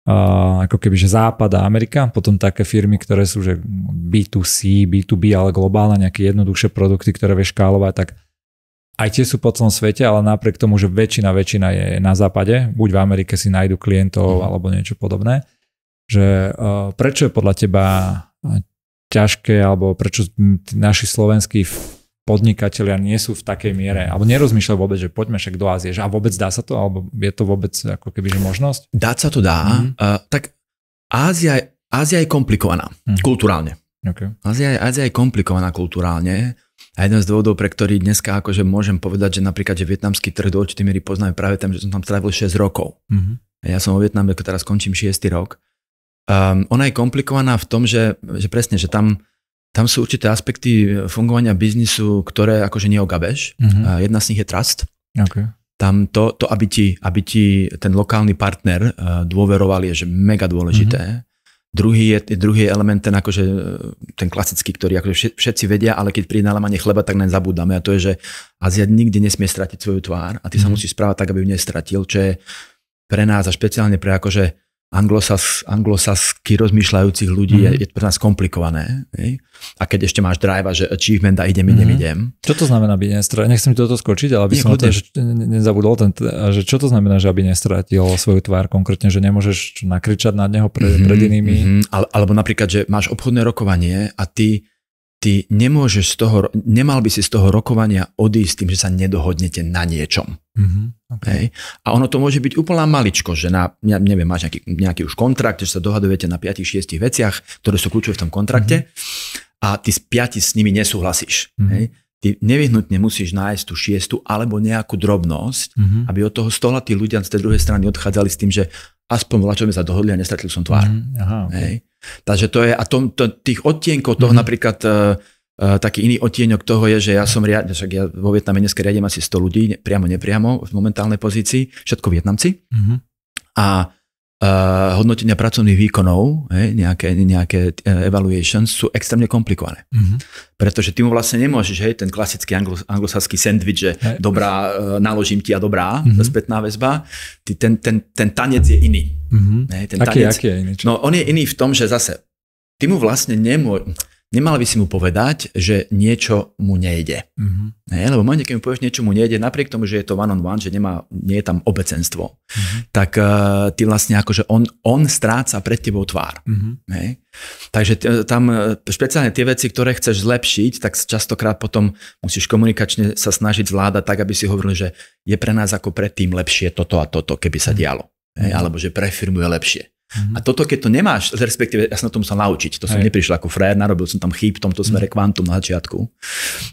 S1: Uh, ako keby, že Západ a Amerika, potom také firmy, ktoré sú že B2C, B2B, ale globálne nejaké jednoduchšie produkty, ktoré vieš škálovať, tak aj tie sú po celom svete, ale napriek tomu, že väčšina, väčšina je na západe, buď v Amerike si nájdu klientov mm. alebo niečo podobné, že uh, prečo je podľa teba ťažké, alebo prečo naši slovenskí podnikatelia nie sú v takej miere, alebo nerozmýšľajú vôbec, že poďme však do Ázie, že a vôbec dá sa to, alebo je to vôbec ako keby že možnosť? Dá sa to dá, mm-hmm. uh, tak Ázia,
S2: Ázia je komplikovaná mm-hmm. kulturálne. Okay. Ázia, Ázia je komplikovaná kulturálne a jeden z dôvodov, pre ktorý dneska akože môžem povedať, že napríklad, že vietnamský trh do určitej miery poznáme práve tam, že som tam strávil 6 rokov. Mm-hmm. Ja som vo Vietname, teraz končím 6 rok. Um, ona je komplikovaná v tom, že, že presne, že tam tam sú určité aspekty e, fungovania biznisu, ktoré akože neogabeš. Uh-huh. Mhm. Jedna z nich je trust. Okay. Tam to, to aby, ti, aby ti ten lokálny partner e, dôveroval, je že mega dôležité. Uh-huh. Druhý, je, druhý je element ten, akože, e, ten klasický, ktorý akože všetci vedia, ale keď príde na lamanie chleba, tak len zabúdame. A to je, že Azia nikdy nesmie stratiť svoju tvár a ty mm sa mhm. musíš správať tak, aby ju nestratil, čo je pre nás a špeciálne pre akože anglosas, anglosasky rozmýšľajúcich ľudí mm je, mhm. je pre nás komplikované. Ne? A keď ešte máš drive, že achievement a idem, mm idem, idem.
S1: Čo to znamená byť nestratil? Nechcem ti toto skočiť, ale aby Nie, som to že nezabudol, ten, že čo to znamená, že aby nestratil svoju tvár konkrétne, že nemôžeš nakričať na neho pred, mm pred inými? mm Ale, alebo napríklad, že máš obchodné rokovanie a ty ty nemôžeš z toho,
S2: nemal by si z toho rokovania odísť tým, že sa nedohodnete na niečom. Mm-hmm. Okay. Hej? A ono to môže byť úplná maličko, že na, ja neviem, máš nejaký, nejaký už kontrakt, že sa dohadujete na 5-6 veciach, ktoré sú kľúčové v tom kontrakte mm-hmm. a ty s 5 s nimi nesúhlasíš. Mm-hmm. Hej? Ty nevyhnutne musíš nájsť tú šiestu alebo nejakú drobnosť, mm-hmm. aby od toho stola tí ľudia z tej druhej strany odchádzali s tým, že aspoň voľa, sme sa dohodli a nestratil som tvár. Mm, aha, okay. Hej. Takže to je, a tom, to, tých odtienkov toho mm-hmm. napríklad Uh, taký iný odtieňok toho je, že ja som riad, však ja vo Vietname dneska riadím asi 100 ľudí, priamo, nepriamo, v momentálnej pozícii, všetko Vietnamci. Mm-hmm. A Eh, hodnotenia pracovných výkonov, hej, nejaké, nejaké eh, evaluations sú extrémne komplikované. Mm-hmm. Pretože ty mu vlastne nemôžeš, hej, ten klasický anglos- anglosaský sandwich, že hey. dobrá, eh, naložím ti a dobrá, mm-hmm. spätná väzba, ty, ten, ten, ten tanec je iný. Mm-hmm. Hej, ten aký, tanec, aký je iný? Čo? No on je iný v tom, že zase ty mu vlastne nemôžeš, nemal by si mu povedať, že niečo mu nejde. Mm-hmm. Hej, lebo momente, keď mu povieš, niečo mu nejde, napriek tomu, že je to one on one, že nemá, nie je tam obecenstvo, mm-hmm. tak uh, ty vlastne akože on, on stráca pred tebou tvár. Mm-hmm. Hej? Takže t- tam eh, špeciálne tie veci, ktoré chceš zlepšiť, tak častokrát potom musíš komunikačne sa snažiť zvládať tak, aby si hovoril, že je pre nás ako predtým lepšie toto a toto, keby sa mhm. dialo. Mm-hmm. alebo že pre firmu je lepšie. Mm-hmm. A toto, keď to nemáš, respektíve ja som na to musel naučiť, to som Hej. neprišiel ako frajer, narobil som tam chýb v tomto smere mm-hmm. kvantum na začiatku.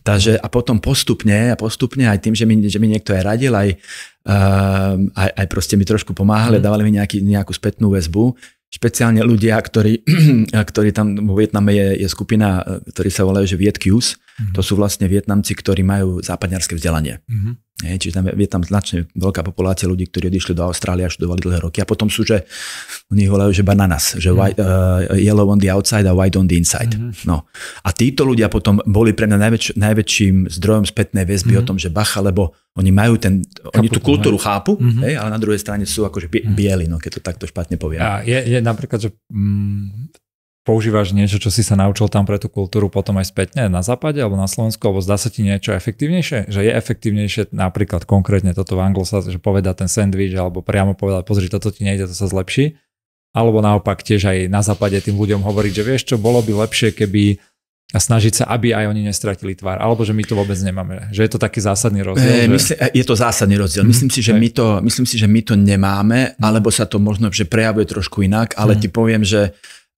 S2: Takže a potom postupne a postupne aj tým, že mi, že mi niekto aj radil, aj, uh, aj, aj proste mi trošku pomáhali, mm-hmm. dávali mi nejaký, nejakú spätnú väzbu, špeciálne ľudia, ktorí, ktorí tam vo Vietname je, je skupina, e, ktorí sa volajú, že Viet mm-hmm. to sú vlastne Vietnamci, ktorí majú západňarské vzdelanie. Mm-hmm. Hej, čiže tam je, je tam značne veľká populácia ľudí, ktorí odišli do Austrálie a študovali dlhé roky. A potom sú, že oni volajú, že bananas, že mm. white, uh, yellow on the outside a white on the inside. Mm-hmm. No. A títo ľudia potom boli pre mňa najväč, najväčším zdrojom spätnej väzby mm-hmm. o tom, že bacha, lebo oni majú ten, Kapu, oni tú kultúru hej. chápu, mm-hmm. hej, ale na druhej strane sú akože mhm. bieli, no, keď to takto špatne poviem. A je,
S1: je napríklad, že mm, používaš niečo, čo si sa naučil tam pre tú kultúru potom aj spätne na západe alebo na Slovensku, alebo zdá sa ti niečo efektívnejšie? Že je efektívnejšie napríklad konkrétne toto v Anglosa, že poveda ten sandwich alebo priamo povedať, pozri, toto ti nejde, to sa zlepší. Alebo naopak tiež aj na západe tým ľuďom hovoriť, že vieš čo, bolo by lepšie, keby a snažiť sa, aby aj oni nestratili tvár, alebo že my to vôbec nemáme. Že je to taký zásadný rozdiel? E, že... mysl- eh, je to zásadný rozdiel. Mhm. Myslím, si, že my to, myslím
S2: si, že my to nemáme, mhm. alebo sa to možno že prejavuje trošku inak, ale mm. ti poviem, že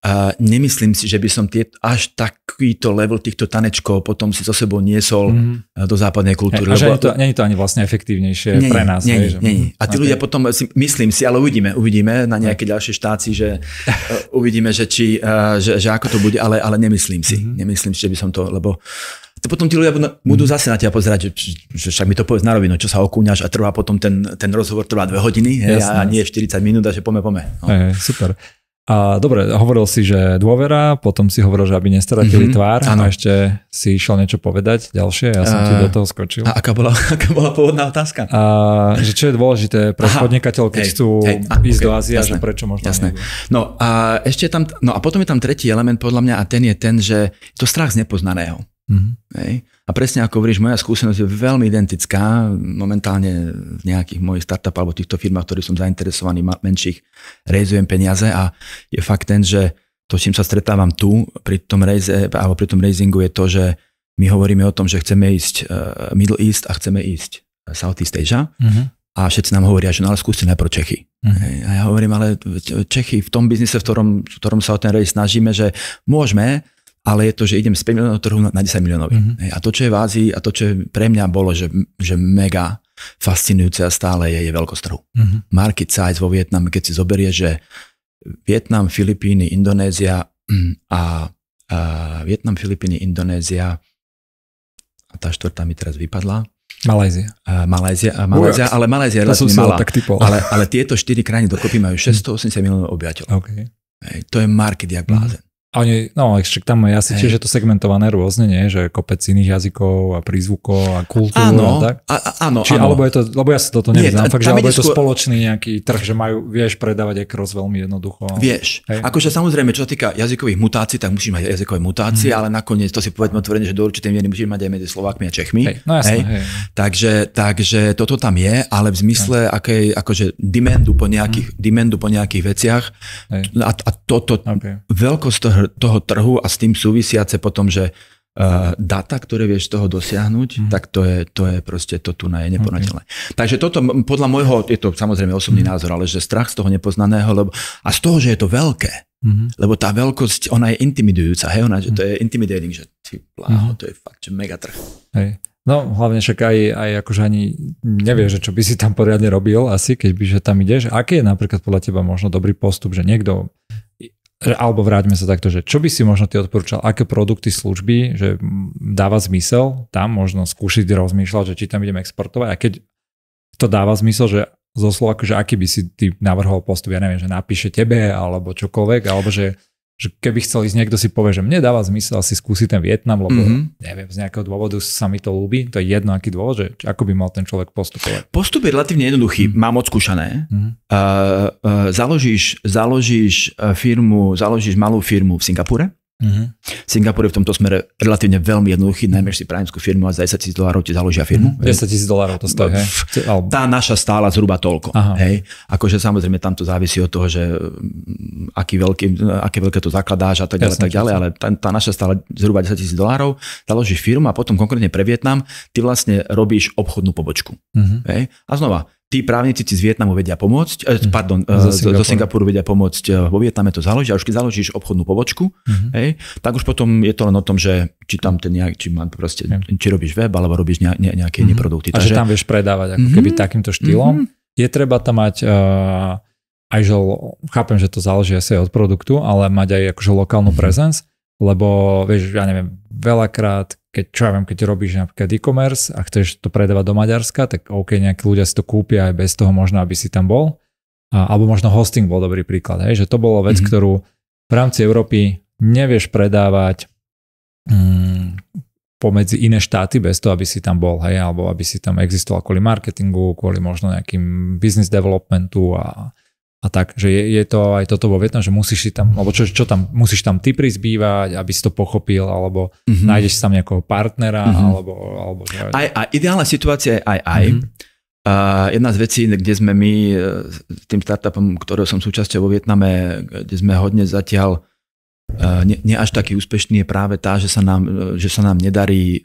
S2: a nemyslím si, že by som tie, až takýto level týchto tanečkov potom si so sebou niesol
S1: mm-hmm. do západnej kultúry. Hey, a lebo... nie je to ani vlastne efektívnejšie nie, pre nás. Nie, nie, nie, nie. A tí okay.
S2: ľudia potom, si, myslím si, ale uvidíme, uvidíme na nejaké ďalšie štáci, že eh, uvidíme, že, či, uh, že, že ako to bude, ale, ale nemyslím si. Mm-hmm. Nemyslím si, že by som to, lebo to potom tí ľudia budú mhm. zase na teba pozerať, že, že však mi to povedz na rovinu, čo sa okúňaš a trvá potom ten, ten rozhovor trvá dve hodiny hej, Jasne, a nie 40 minút a že pome, pome.
S1: No. Hey, super. A dobre, hovoril si, že dôvera, potom si hovoril, že aby nestratili mm-hmm, tvár áno. a ešte si išiel niečo povedať ďalšie, ja som a, ti do toho skočil. A
S2: aká bola, aká bola pôvodná otázka? A,
S1: že čo je dôležité pre Aha, podnikateľov, keď chcú ísť okay, do Ázie, jasné, že prečo možno
S2: jasné. No a ešte tam, no a potom je tam tretí element podľa mňa a ten je ten, že to strach z nepoznaného. Mm-hmm. Hej. A presne ako hovoríš, moja skúsenosť je veľmi identická. Momentálne v nejakých mojich startup alebo týchto firmách, ktorých som zainteresovaný, menších, rejzujem peniaze a je fakt ten, že to, čím sa stretávam tu pri tom, Rejze alebo pri tom raisingu je to, že my hovoríme o tom, že chceme ísť eh, Middle East a chceme ísť eh, Southeast Asia mm-hmm. a všetci nám hovoria, že no ale skúste najprv Čechy. Uh-huh. A ja hovorím, ale Čechy v tom biznise, v ktorom, v ktorom sa o ten raise snažíme, že môžeme, ale je to, že idem z 5 miliónov trhu na 10 miliónov. Mm-hmm. A to, čo je v Ázii a to, čo pre mňa bolo, že, že mega fascinujúce a stále je, je veľkosť trhu. Mm-hmm. Market size vo Vietname, keď si zoberie, že Vietnam, Filipíny, Indonézia mm, a, a Vietnam, Filipíny, Indonézia a tá štvrtá mi teraz vypadla. Malajzia. Uh, Malajzia, uh, ale Malajzia je relatívne malá. Tak ale, ale tieto štyri krajiny dokopy majú 680 mhm. miliónov obyvateľov. Okay. to je market jak
S1: blázen. A oni, no ešte tam je asi tiež že to segmentované rôzne, nie? že kopec iných jazykov a prízvukov a kultúr áno, a tak. A, áno, Či, áno. Alebo je to, lebo ja si toto nevyznám, fakt, že alebo je to skôr... spoločný nejaký trh, že majú, vieš predávať aj cross veľmi jednoducho. Vieš, Hej. akože samozrejme, čo sa týka
S2: jazykových mutácií, tak musíš mať jazykové mutácie, hmm. ale nakoniec to si povedzme otvorene, že do určitej miery musíš mať aj medzi Slovákmi a Čechmi. Hej. No jasné, hej. Hej. Takže, takže toto tam je, ale v zmysle akej, akože dimendu po nejakých, hmm. dimendu po nejakých veciach hej. a, a toto okay. veľkosť toho toho trhu a s tým súvisiace potom, že uh, data, ktoré vieš z toho dosiahnuť, mm. tak to je, to je proste, to tu je neponateľné. Okay. Takže toto podľa môjho, je to samozrejme osobný mm. názor, ale že strach z toho nepoznaného, lebo, a z toho, že je to veľké, mm Lebo tá
S1: veľkosť, ona je intimidujúca, hej, ona, že to
S2: mhm. je intimidating, že ty bláho, mm to je fakt, že mega trh.
S1: Hej. No hlavne však aj, aj akože ani nevieš, čo by si tam poriadne robil asi, keď by že tam ideš. Aký je napríklad podľa teba možno dobrý postup, že niekto alebo vráťme sa takto, že čo by si možno ty odporúčal, aké produkty, služby, že dáva zmysel tam možno skúšiť rozmýšľať, že či tam idem exportovať a keď to dáva zmysel, že zo slova, že aký by si ty navrhol postup, ja neviem, že napíše tebe alebo čokoľvek, alebo že že keby chcel ísť niekto si povie, že mne dáva zmysel si skúsiť ten Vietnam, lebo mm-hmm. neviem, z nejakého dôvodu sa mi to ľúbi, to je jedno aký dôvod, že ako by mal ten človek postupovať. Postup je relatívne jednoduchý, mm-hmm. mám
S2: odskúšané. Mm-hmm. Uh, uh, založíš, založíš eh, firmu, založíš malú firmu v Singapúre, Mm-hmm. Singapur je v tomto smere relatívne veľmi jednoduchý, najmä si právnickú firmu a za 10 tisíc dolárov ti založia firmu. Mm-hmm. 10
S1: tisíc dolárov to stojí, no, hej?
S2: Tá naša stála zhruba toľko. Aha. Hej? Akože samozrejme tam to závisí od toho, že mm, aký veľký, aké veľké to zakladáš a tak ďalej, tak ďalej, ale tá, tá naša stála zhruba 10 tisíc dolárov, založíš firmu a potom konkrétne pre Vietnam, ty vlastne robíš obchodnú pobočku. Mm-hmm. Hej? A znova, Tí právnici ti z Vietnamu vedia pomôcť, uh-huh. pardon, eh, zo Singapuru. zo Singapuru vedia pomôcť, eh, vo Vietname to založí, a už keď založíš obchodnú pobočku, uh-huh. hej, tak už potom je to len o tom, že či tam ten nejak, či, mám proste, uh-huh. či robíš web, alebo robíš ne, ne, nejaké uh-huh. Mhm. neprodukty. A Takže, že tam vieš predávať ako uh-huh. keby takýmto
S1: štýlom. Uh-huh. Je treba tam mať uh, aj, že chápem, že to záleží asi od produktu, ale mať aj akože lokálnu uh-huh. prezenc, lebo vieš, ja neviem, veľakrát keď čo ja viem, keď robíš napríklad e-commerce a chceš to predávať do Maďarska, tak OK, nejakí ľudia si to kúpia aj bez toho možno, aby si tam bol. A, alebo možno hosting bol dobrý príklad, hej, že to bolo vec, mm-hmm. ktorú v rámci Európy nevieš predávať mm, pomedzi iné štáty bez toho, aby si tam bol, hej, alebo aby si tam existoval kvôli marketingu, kvôli možno nejakým business developmentu a, a tak, že je, je to aj toto vo Vietnam, že musíš si tam, alebo čo, čo tam, musíš tam ty prizbývať, aby si to pochopil, alebo mm-hmm. nájdeš tam nejakého partnera, mm-hmm. alebo... alebo aj,
S2: aj, ideálna situácia je aj aj. Mm-hmm. Uh, jedna z vecí, kde sme my e, s tým startupom, ktorého som súčasťou vo Vietname, kde sme hodne zatiaľ Eh, ne, ne až taký úspešný je práve tá, že sa nám, eh, že sa nám nedarí eh,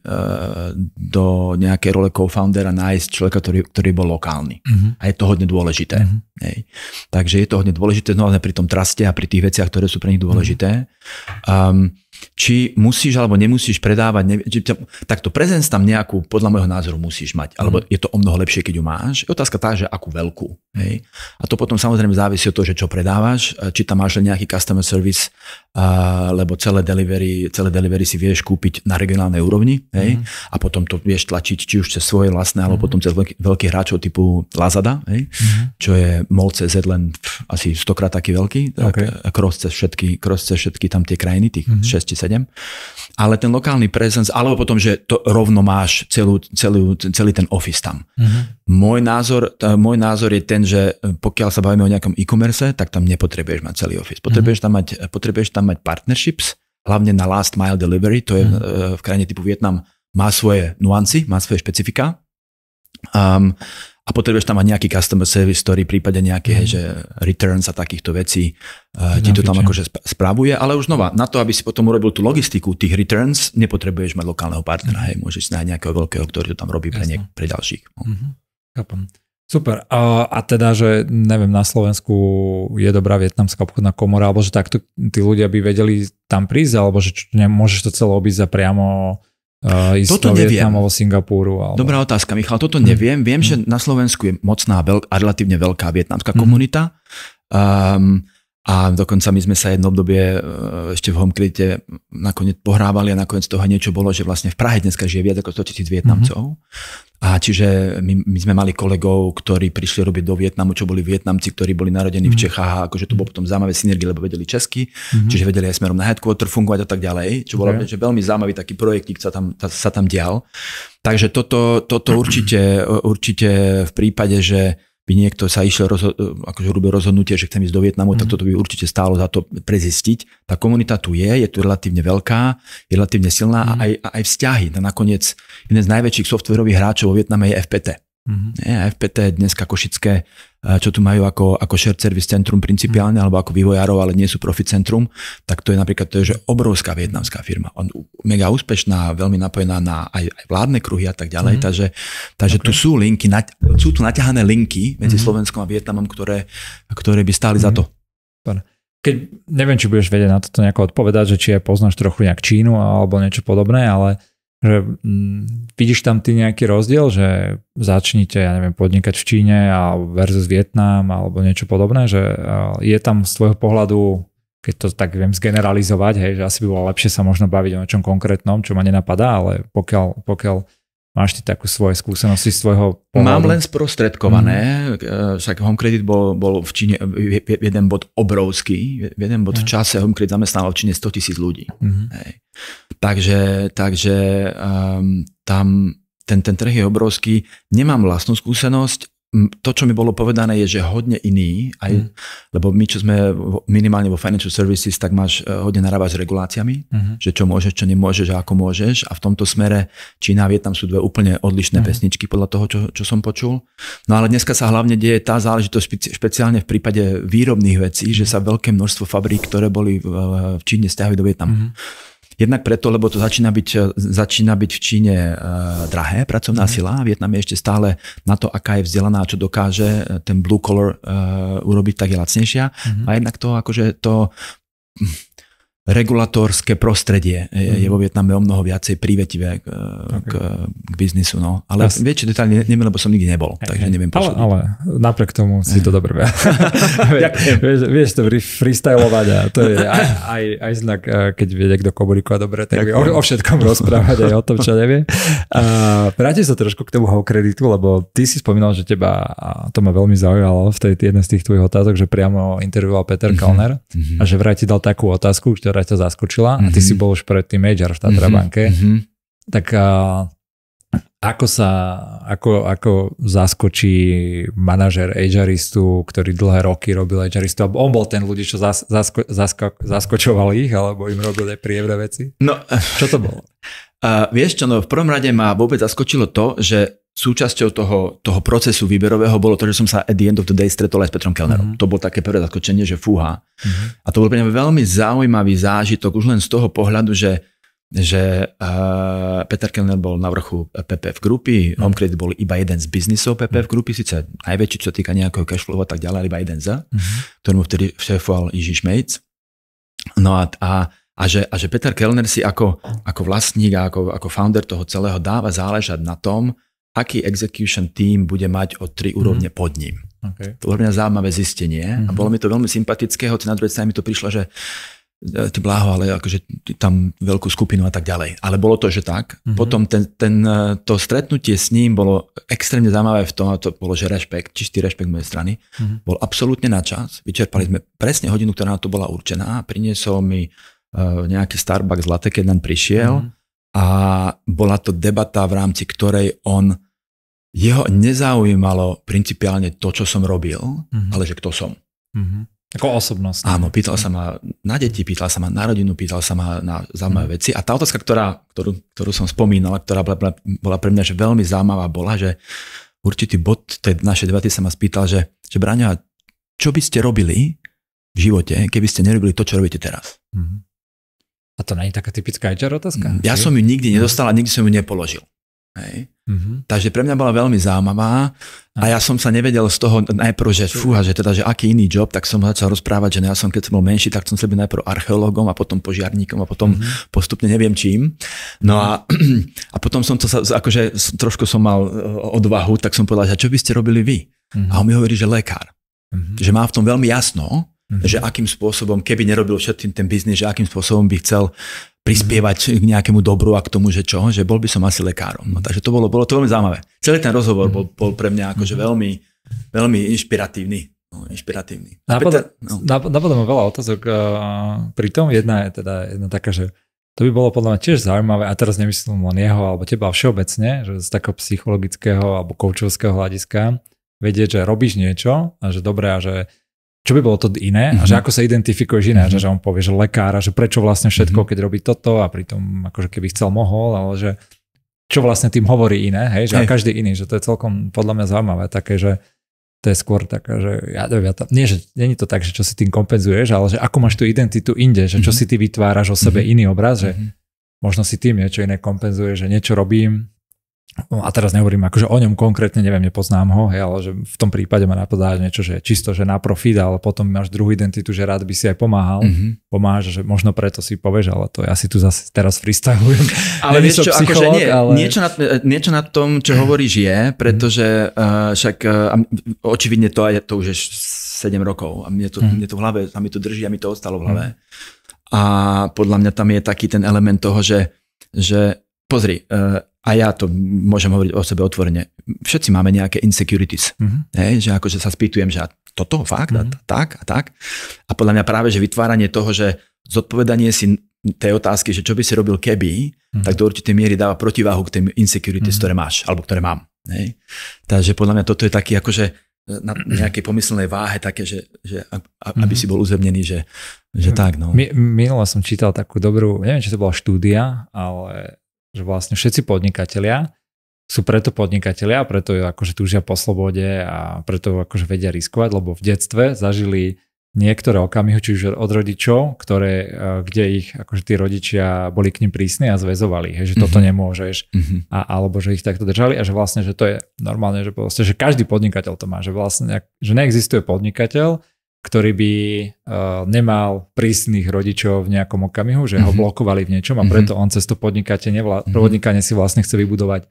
S2: do nejakej role co-foundera nájsť človeka, ktorý, ktorý bol lokálny. Uh-huh. A je to hodne dôležité. Uh-huh. Hej. Takže je to hodne dôležité znova pri tom traste a pri tých veciach, ktoré sú pre nich dôležité. Uh-huh. Um, či musíš alebo nemusíš predávať, neviem, tak takto prezenc tam nejakú, podľa môjho názoru, musíš mať, alebo mhm. je to o mnoho lepšie, keď ju máš. Je otázka tá, že akú veľkú. Hej? A to potom samozrejme závisí od toho, že čo predávaš, či tam máš nejaký customer service, uh, lebo celé delivery, celé delivery si vieš kúpiť na regionálnej úrovni hej? mm a potom to vieš tlačiť či už cez svoje vlastné, alebo mm potom cez veľký, hráčov typu Lazada, hej? mm čo je cez len pf, asi stokrát taký veľký, tak okay. cross, cez všetky, cross cez všetky tam tie krajiny, tých mm 6 či 7. Ale ten lokálny presence, alebo potom, že to rovno máš celú, celú, celý ten office tam. Uh-huh. Môj, názor, tá, môj názor je ten, že pokiaľ sa bavíme o nejakom e-commerce, tak tam nepotrebuješ mať celý office. Mhm. Potrebuješ, uh-huh. tam, mať, potrebuješ tam mať partnerships, hlavne na last mile delivery, to je uh-huh. v krajine typu Vietnam, má svoje nuancy, má svoje špecifika. Um, a potrebuješ tam mať nejaký customer service, ktorý v prípade nejaké, mm. že returns a takýchto vecí uh, ti to tam akože spravuje, ale už znova, na to, aby si potom urobil tú logistiku tých returns, nepotrebuješ mať lokálneho partnera, mm. hej, môžeš nájsť nejakého veľkého, ktorý to tam robí pre, niek- pre ďalších.
S1: Mm-hmm. Super. A, a teda, že neviem, na Slovensku je dobrá vietnamská obchodná komora, alebo že takto tí ľudia by vedeli tam prísť, alebo že čo, ne, môžeš to celé obísť za priamo uh, toto do neviem. Vietnamu, Singapúru.
S2: Dobrá otázka, Michal, toto hm. neviem. Viem, hmm. že hm. na Slovensku je mocná a relatívne veľká vietnamská hmm. komunita. Um, a dokonca my sme sa jedno obdobie e, ešte v homkrite nakoniec pohrávali a nakoniec toho niečo bolo, že vlastne v Prahe dneska žije viac ako 100 tisíc mhm. Vietnamcov. Mm-hmm. A čiže my, my sme mali kolegov, ktorí prišli robiť do Vietnamu, čo boli Vietnamci, ktorí boli narodení mm-hmm. v mhm. Čechách a akože to bolo potom zaujímavé synergie, lebo vedeli česky, mm-hmm. čiže vedeli aj smerom na headquarter fungovať a tak ďalej, čo bolo okay. že veľmi zaujímavý taký projektík sa tam, ta, sa tam dial. Takže toto, toto určite, určite v prípade, že by niekto sa išiel rozho- e, akože robil rozhodnutie, že chcem ísť do Vietnamu, mm. tak mhm. toto by určite stálo za to prezistiť. Tá komunita tu je, je tu relatívne veľká, je relatívne silná mm. a aj, aj vzťahy. A no nakoniec jeden z najväčších softverových hráčov vo Vietname je FPT. Mm-hmm. Nie, FPT dneska košické, e, čo tu majú ako, ako shared service centrum principiálne, mm-hmm. alebo ako vývojárov, ale nie sú profit centrum, tak to je napríklad to je, že obrovská vietnamská firma. On, mega úspešná, veľmi napojená na aj, aj vládne kruhy a tak ďalej. Mm-hmm. Takže, takže okay. tu sú linky, na, sú tu naťahané linky medzi mm-hmm. Slovenskom a Vietnamom, ktoré, ktoré by stáli mm-hmm. za mhm. to.
S1: Pane. Keď neviem, či budeš vedieť na toto nejako odpovedať, že či aj poznáš trochu nejak Čínu alebo niečo podobné, ale že mm, vidíš tam ty nejaký rozdiel, že začnite, ja neviem, podnikať v Číne alebo versus Vietnam alebo niečo podobné, že je tam z tvojho pohľadu, keď to tak viem zgeneralizovať, hej, že asi by bolo lepšie sa možno baviť o niečom konkrétnom, čo ma nenapadá, ale pokiaľ, pokiaľ Máš ty takú svoje skúsenosti z tvojho pohľadu? Mám len
S2: sprostredkované, mm. však Home Credit bol, bol v Číne e, jeden bod obrovský, jeden bod v mhm. čase Home Credit zamestnával v Číne 100 tisíc ľudí. Mm. Hej. Takže, takže um, tam ten, ten trh je obrovský. Nemám vlastnú skúsenosť, to, čo mi bolo povedané, je, že hodne iný, aj, mm. lebo my, čo sme minimálne vo financial services, tak máš e, hodne narábať s reguláciami, mm. že čo môžeš, čo nemôžeš a ako môžeš. A v tomto smere Čína a Vietnam sú dve úplne odlišné mm. pesničky podľa toho, čo, čo som počul. No ale dneska sa hlavne deje tá záležitosť, špeciálne v prípade výrobných vecí, že sa veľké množstvo fabrík, ktoré boli v Číne, stiahujú do Vietnamu. Mm. Jednak preto, lebo to začína byť, e, začína byť v Číne uh, drahé, pracovná mm. sila. Vietnam je ešte stále na to, aká je vzdelaná, čo dokáže e, ten blue collar uh, urobiť, tak je lacnejšia. Mm. A jednak to, akože to regulatorské prostredie je, je mhm. vo Vietname o mnoho viacej prívetivé eh, k, okay. Eh, k, k biznisu.
S1: No. Ale As... väčšie detaily neviem, lebo som nikdy nebol, okay. takže neviem Ale, ale napriek tomu si to dobre vieš, vieš to freestylovať a to je aj, aj, aj znak, eh, keď vie niekto komunikovať dobre, tak vie o, o všetkom rozprávať aj o tom, čo nevie. Uh, sa trošku k tomu kreditu, lebo ty si spomínal, že teba, to ma veľmi zaujalo v tej jednej z tých tvojich otázok, že priamo intervjuval Peter mhm. Kalner mm-hmm. a že vraj ti dal takú otázku, ktorá ťa zaskočila mm-hmm. a ty mhm. si bol už predtým major v Tatra mm-hmm. banke, mm-hmm. Mhm, tak a, ako sa, ako, ako zaskočí manažer HRistu, ktorý dlhé roky robil HRistu, on bol ten ľudí, čo zas, zasko, zasko, zaskočoval ich, alebo im robil aj príjemné veci?
S2: No, čo to bolo? Uh, vieš čo, no v prvom rade ma vôbec zaskočilo to, že súčasťou toho, toho procesu výberového bolo to, že som sa at the end of the day stretol aj s Petrom Kellnerom. Mm-hmm. To bolo také prvé zaskočenie, že fúha. Mm-hmm. A to bol pre mňa veľmi zaujímavý zážitok, už len z toho pohľadu, že že uh, Peter Kellner bol na vrchu PPF grupy, mm. Home Credit bol iba jeden z biznisov PPF mhm. grupy, síce najväčší, čo sa týka nejakého cashflow a tak ďalej, ale iba jeden za, mm-hmm. ktorému vtedy šéfoval Jiži Mejc. No a, a, a, že, a že Peter Kellner si ako, ako vlastník a ako, ako founder toho celého dáva záležať na tom, aký execution team bude mať o tri mhm. úrovne mm-hmm. pod ním. Okay. To bolo mňa zaujímavé zistenie mm-hmm. a mhm. bolo mi to veľmi sympatické, hoci na druhej strane mi to prišlo, že e, ty bláho, ale akože tam veľkú skupinu a tak ďalej. Ale bolo to, že tak. Mm-hmm. Potom ten, ten, e, to stretnutie s ním bolo extrémne zaujímavé v tom, a to bolo, že rešpekt, čistý rešpekt mojej strany, mm-hmm. bol absolútne na čas. Vyčerpali sme presne hodinu, ktorá na to bola určená. Priniesol mi uh, nejaký Starbucks zlaté, keď nám prišiel. Mm-hmm a bola to debata, v rámci ktorej on, jeho nezaujímalo principiálne to, čo som robil, mm-hmm. ale že kto som.
S3: Mm-hmm.
S2: Ako osobnosť. Áno, pýtal sa mhm. ma na deti, pýtal sa ma na rodinu, pýtal sa ma na zaujímavé mm. veci. A tá otázka, ktorá, ktorú, ktorú som spomínal, ktorá bola, bola pre mňa že veľmi zaujímavá, bola, že určitý bod tej našej debaty sa ma spýtal, že, že Braňa, čo by ste robili v živote, keby ste nerobili to, čo robíte teraz? Mm-hmm.
S1: A to nie je taká typická HR otázka? Mm, ja som ju nikdy nedostal a nikdy som ju nepoložil. Hej.
S2: Mm-hmm. Takže pre mňa bola veľmi zaujímavá a ja som sa nevedel z toho najprv, že fúha, že teda, že aký iný job, tak som začal rozprávať, že ja som, keď som bol menší, tak som sa najprv archeológom a potom požiarníkom a potom mm-hmm. postupne neviem čím. No a, a potom som to sa, akože trošku som mal e, odvahu, tak som povedal, že čo by ste robili vy? Mm-hmm. A on mi hovorí, že lekár. Mm-hmm. Že má v tom veľmi jasno, Mm-hmm. Že akým spôsobom, keby nerobil všetkým ten biznis, že akým spôsobom by chcel prispievať k nejakému dobru a k tomu, že čo, že bol by som asi lekárom. No, takže to bolo, bolo to veľmi zaujímavé. Celý ten rozhovor bol, bol pre mňa akože mhm. veľmi, veľmi inšpiratívny. No, inšpiratívny.
S1: Napadlo no. ma veľa otázok. Pri tom jedna je teda jedna taká, že to by bolo podľa mňa tiež zaujímavé, a teraz nemyslím len jeho alebo teba všeobecne, že z takého psychologického alebo koučovského hľadiska vedieť, že robíš niečo a že dobré a že čo by bolo to iné mm-hmm. a že mhm. ako sa identifikuješ iné, mm-hmm. že, on povie, že lekára, že prečo vlastne všetko, mm-hmm. keď robí toto a pritom akože keby chcel mohol, ale že čo vlastne tým hovorí iné, hej, že hej. a každý iný, že to je celkom podľa mňa zaujímavé, také, že to je skôr taká, že ja neviem, ja nie, že není to tak, že čo si tým kompenzuješ, ale že ako máš tú identitu inde, že čo mm-hmm. si ty vytváraš o sebe mm-hmm. iný obraz, že mm-hmm. možno si tým niečo iné kompenzuje, že niečo robím, No, a teraz nehovorím akože o ňom konkrétne, neviem, nepoznám ho, hej, ale že v tom prípade ma napadá niečo, že čisto, že na profit, ale potom máš druhú identitu, že rád by si aj pomáhal, mm-hmm. pomáhaš, že možno preto si povieš, ale to ja si tu zase teraz freestylujem. Ale vieš čo, akože nie, ale... niečo,
S2: na, niečo na tom, čo hovoríš je, pretože mm-hmm. uh, však uh, očividne to aj, to už je 7 rokov a mne to, mm-hmm. mne to v hlave, a mi to drží a mi to ostalo v mhm. hlave. Mm-hmm. A podľa mňa tam je taký ten element toho, že, že pozri, uh, a ja to môžem hovoriť o sebe otvorene, všetci máme nejaké insecurities, mm-hmm. hej, že akože sa spýtujem, že a toto fakt, mm-hmm. a mhm. tak, a tak. A podľa mňa práve, že vytváranie toho, že zodpovedanie si tej otázky, že čo by si robil keby, mm-hmm. tak do určitej miery dáva protiváhu k tým insecurities, mm-hmm. ktoré máš, alebo ktoré mám. Hej. Takže podľa mňa toto je taký akože eh, na nejakej pomyslnej
S1: váhe také, že, že aby mhm. si bol uzemnený, že, že mhm. tak. No. Minula som čítal takú dobrú, neviem, či to bola štúdia, ale že vlastne všetci podnikatelia sú preto podnikatelia preto, preto akože túžia po slobode a preto akože vedia riskovať, lebo v detstve zažili niektoré okamihy, čiže od rodičov, ktoré, e, kde ich akože tí rodičia boli k nim prísni a zväzovali, hej, že toto mhm. nemôžeš, mhm. A, alebo že ich takto držali a že vlastne, že to je normálne, že, proste, že každý podnikateľ to má, že vlastne, že neexistuje podnikateľ, ktorý by uh, nemal prísnych rodičov v nejakom okamihu, že mm-hmm. ho mhm. blokovali v niečom a mhm. preto on cez to podnikanie, mm-hmm. podnikanie si vlastne chce vybudovať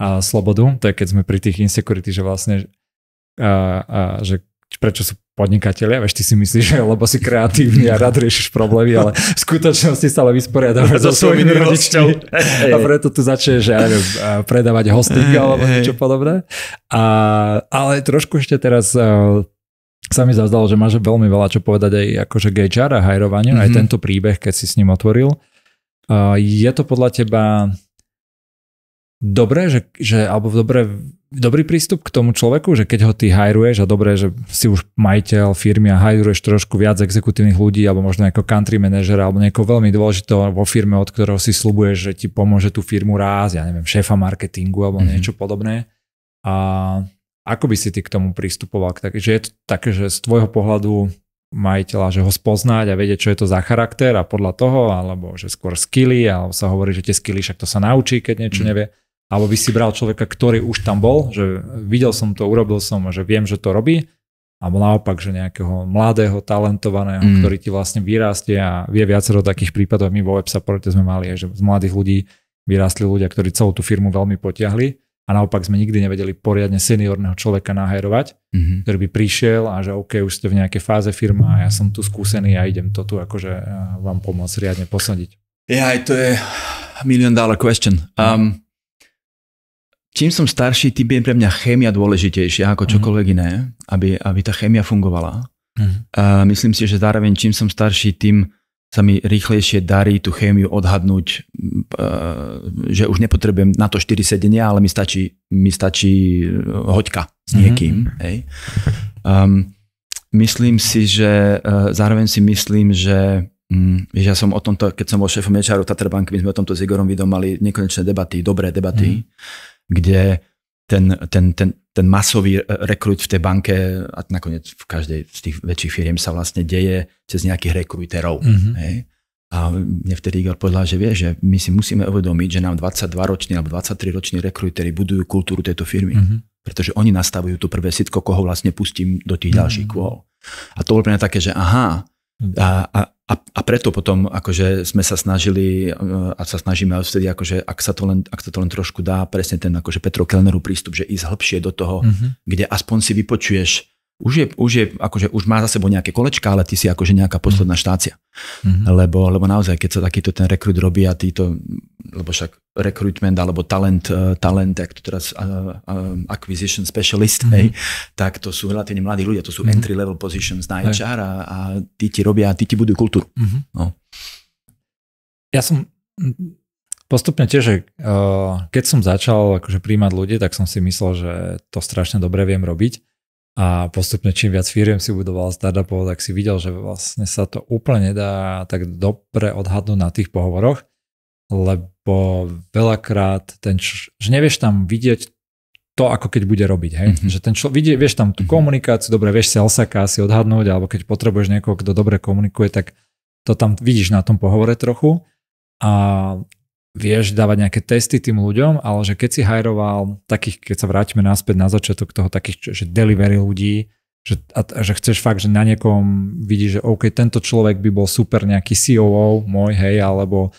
S1: uh, slobodu. To je keď sme pri tých insecurity, že vlastne uh, uh, že prečo sú podnikatelia, veš, ty si myslíš, že lebo si kreatívny a rád riešiš problémy, ale v skutočnosti sa ale vysporiadávaš so svojimi rodičmi a preto tu začneš ja neviem, predávať hosting alebo niečo podobné. A, ale trošku ešte teraz sa mi zazdalo, že máš veľmi veľa čo povedať aj akože a hajrovaniu, mm-hmm. aj mhm. tento príbeh, keď si s ním otvoril. Uh, je to podľa teba dobré, že, že alebo dobré, dobrý prístup k tomu človeku, že keď ho ty hajruješ a dobré, že si už majiteľ firmy a hajruješ trošku viac exekutívnych ľudí alebo možno ako country manažera alebo niekoho veľmi dôležitého vo firme, od ktorého si slubuješ, že ti pomôže tú firmu ráz, ja neviem, šéfa marketingu alebo mm-hmm. niečo podobné. A ako by si ty k tomu pristupoval? Že je to také, že z tvojho pohľadu majiteľa, že ho spoznať a vedieť, čo je to za charakter a podľa toho, alebo že skôr skilly, alebo sa hovorí, že tie skilly však to sa naučí, keď niečo mhm. nevie. Alebo by si bral človeka, ktorý už tam bol, že videl som to, urobil som a že viem, že to robí. Alebo naopak, že nejakého mladého, talentovaného, mm. ktorý ti vlastne vyrastie a vie viacero takých prípadov. My vo Web sme mali aj, že z mladých ľudí vyrastli ľudia, ktorí celú tú firmu veľmi potiahli a naopak sme nikdy nevedeli poriadne seniorného človeka nahajrovať, mm-hmm. ktorý by prišiel a že OK, už ste v nejakej fáze firma a ja som tu skúsený a idem to tu akože eh, vám pomôcť riadne posadiť.
S2: Ja, aj to je million dollar question. No. Um, čím som starší, tým je pre mňa chémia dôležitejšia ako mhm. čokoľvek iné, aby, aby tá chémia fungovala. Mm-hmm. Uh, myslím si, že zároveň čím som starší, tým sa mi rýchlejšie darí tú chémiu odhadnúť, e, že už nepotrebujem na to 4 sedenia, ale mi stačí, mi stačí e, hoďka s mhm. niekým. Mm-hmm. Hej. Um, myslím si, že e, zároveň si myslím, že Mm, ja som o tomto, keď som bol šéfom Mečáru Tatrbanky, my sme o tomto s Igorom Vidom mali nekonečné debaty, dobré debaty, mm. kde ten, ten, ten, ten masový e, rekrut v tej banke a nakoniec v každej z tých väčších firiem sa vlastne deje cez nejakých rekruterov. Mm-hmm. Hej? A mne vtedy Igor povedal, že vie, že my si musíme uvedomiť, že nám 22-roční alebo 23-roční rekruteri budujú kultúru tejto firmy. Mm-hmm. Pretože oni nastavujú to prvé sitko, koho vlastne pustím do tých mm-hmm. ďalších kôl. A to bolo pre mňa také, že aha, mhm. a, a, a, a preto potom akože sme sa snažili eh, a sa snažíme vtedy, akože, ak, sa to len, ak sa to len trošku dá, presne ten akože Petro Kellneru prístup, že ísť hĺbšie do toho, mm-hmm. kde aspoň si vypočuješ už je, už je, akože už má za sebou nejaké kolečka, ale ty si akože nejaká posledná mhm. štácia. Mm-hmm. Lebo, lebo naozaj, keď sa takýto ten rekrut robí a títo, lebo však recruitment alebo talent, eh, talent, ak to teraz uh, uh, acquisition specialist, mm-hmm. hej, tak to sú relatívne mladí ľudia, to sú mm-hmm. entry
S1: level positions na HR a, a
S2: tí ti robia, tí ti budujú kultúru. Mm-hmm. No.
S1: Ja som Postupne tiež, že keď som začal akože príjmať ľudí, tak som si myslel, že to strašne dobre viem robiť. A postupne čím viac firiem si budoval startupov, tak si videl, že vlastne sa to úplne nedá tak dobre odhadnúť na tých pohovoroch, lebo veľakrát ten, č- že nevieš tam vidieť to, ako keď bude robiť. Hej? Mm-hmm. Že ten člo- vidie, vieš tam tú mm-hmm. komunikáciu, dobre, vieš salsaka si odhadnúť, alebo keď potrebuješ niekoho, kto dobre komunikuje, tak to tam vidíš na tom pohovore trochu. A, vieš dávať nejaké testy tým ľuďom, ale že keď si hajroval takých, keď sa vrátime naspäť na začiatok toho, takých, že delivery ľudí, že, a, a že chceš fakt, že na niekom vidíš, že OK, tento človek by bol super nejaký COO e môj, hej, alebo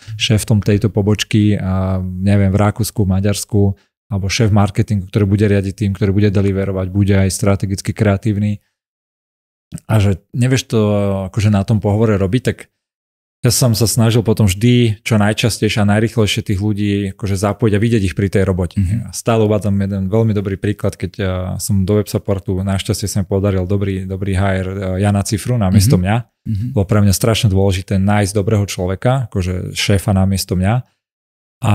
S1: tom tejto pobočky, a, neviem, v Rakúsku, v Maďarsku, alebo šéf marketingu, ktorý bude riadiť tým, ktorý bude deliverovať, bude aj strategicky kreatívny. A že nevieš to akože na tom pohovore robiť, tak ja som sa snažil potom vždy čo najčastejšie a najrychlejšie tých ľudí akože zapojiť a vidieť ich pri tej robote. Mm-hmm. Stále uvádzam jeden veľmi dobrý príklad, keď uh, som do web supportu, našťastie sa mi podaril dobrý, dobrý hire uh, Jana Cifru na miesto mm-hmm. mňa. Mm-hmm. Bolo pre mňa strašne dôležité nájsť dobrého človeka, akože šéfa na miesto mňa. A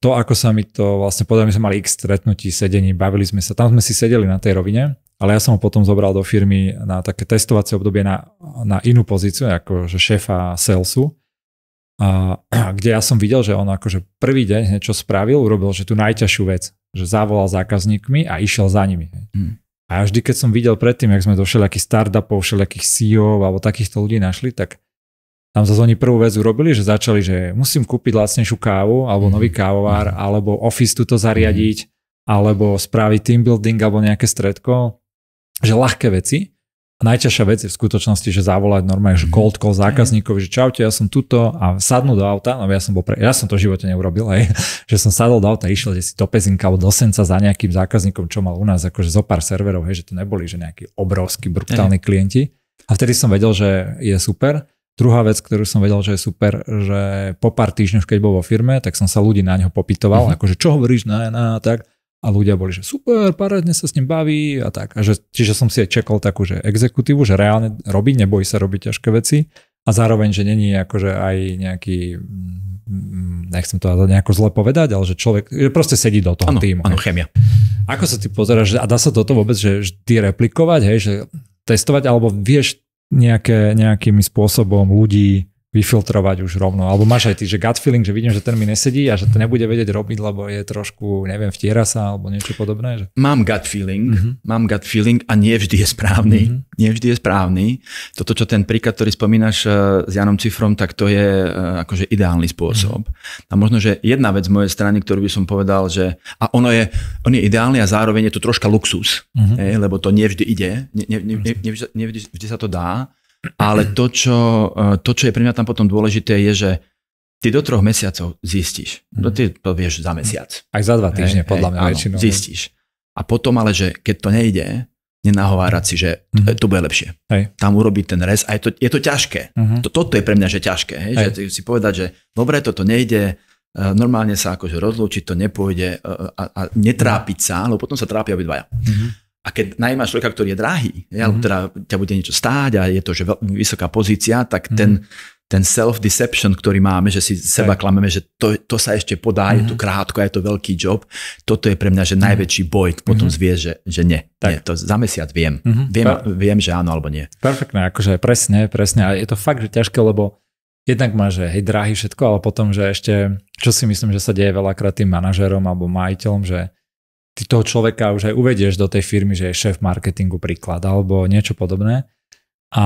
S1: to, ako sa mi to vlastne podarilo, my sme mali x stretnutí, sedení, bavili sme sa, tam sme si sedeli na tej rovine ale ja som ho potom zobral do firmy na také testovacie obdobie na, na inú pozíciu, ako že šéfa salesu, a, kde ja som videl, že on akože prvý deň niečo spravil, urobil, že tú najťažšiu vec, že zavolal zákazníkmi a išiel za nimi. Hmm. A ja vždy, keď som videl predtým, ak sme do všelijakých startupov, všelijakých CEO alebo takýchto ľudí našli, tak tam zase oni prvú vec urobili, že začali, že musím kúpiť lacnejšiu kávu alebo mm. nový kávovár, mm. alebo office tuto zariadiť, mm. alebo spraviť team building alebo nejaké stredko že ľahké veci, a najťažšia vec je v skutočnosti, že zavolať normálne, že mhm. cold call mhm. zákazníkovi, že čaute, ja som tuto a sadnú do auta, no ja som, bol pre, ja som to v živote neurobil, aj, že som sadol do auta, išiel si do Pezinka alebo do Senca za nejakým zákazníkom, čo mal u nás akože zo pár serverov, hej, že to neboli že nejakí obrovskí, brutálni mhm. klienti. A vtedy som vedel, že je super. Druhá vec, ktorú som vedel, že je super, že po pár týždňoch, keď bol vo firme, tak som sa ľudí na neho popytoval, uh-huh. akože čo hovoríš na, na, tak a ľudia boli, že super, parádne sa s ním baví a tak. A že, čiže som si aj čakal takú, že exekutívu, že reálne robí, nebojí sa robiť ťažké veci a zároveň, že není akože aj nejaký mm, nechcem to nejako zle povedať, ale že človek že proste sedí do toho ano, týmu. Áno, chemia. Ako sa ty pozeráš, a dá sa toto vôbec, že vždy replikovať, hej, že testovať, alebo vieš nejaké, nejakým spôsobom ľudí vyfiltrovať už rovno. Alebo máš aj ty, že gut feeling, že vidím, že ten mi nesedí a že to nebude vedieť robiť, lebo je trošku, neviem, vtiera sa alebo niečo podobné? Že... Mám gut feeling, mm-hmm. mám gut feeling a nie vždy je správny. Mm-hmm.
S2: Nie vždy je správny. Toto, čo ten príklad, ktorý spomínaš eh, s Janom Cifrom, tak to je eh, akože ideálny spôsob. Mm-hmm. A možno, že jedna vec z mojej strany, ktorú by som povedal, že a ono je, on je ideálny a zároveň je to troška luxus, mm-hmm. je, lebo to nevždy ide, ne, ne, ne, ne, ne, ne, sa to dá. Ale to čo, eh, to, čo je pre mňa tam potom dôležité, je, že ty do troch mesiacov zistíš. Mhm. To ty to vieš za mesiac. Aj za dva týždne, hey, podľa mňa hej, väčšinou. Zistíš. A potom ale, že keď to nejde, nenahovárať si, že mhm. to, to bude lepšie. Hey. Tam urobiť ten rez. A je to, je to ťažké. Uh-huh. To, toto je pre mňa, že ťažké. Hej? Že si povedať, že dobre, toto nejde, eh, normálne sa akože rozlúčiť, to nepôjde eh, a, a netrápiť sa, lebo potom sa trápia obidvaja. Uh-huh. A keď najímaš človeka, ktorý je drahý, mm-hmm. alebo mhm. teda ťa bude niečo stáť a je to že veľmi vysoká pozícia, tak mm-hmm. ten, ten self-deception, ktorý máme, že si tak. seba klameme, že to, to sa ešte podá, mm-hmm. je mhm. tu krátko, je to veľký job, toto je pre mňa že mhm. najväčší boj, potom mm-hmm. zvie, že, že nie. Tak. nie. To za mesiac viem. Mm-hmm. Viem, per- viem, že áno alebo nie.
S1: Perfektné, akože presne, presne. A je to fakt, že ťažké, lebo jednak má, že hej, drahý všetko, ale potom, že ešte, čo si myslím, že sa deje veľakrát tým manažerom alebo majiteľom, že ty toho človeka už aj uvedieš do tej firmy, že je šéf marketingu príklad alebo niečo podobné a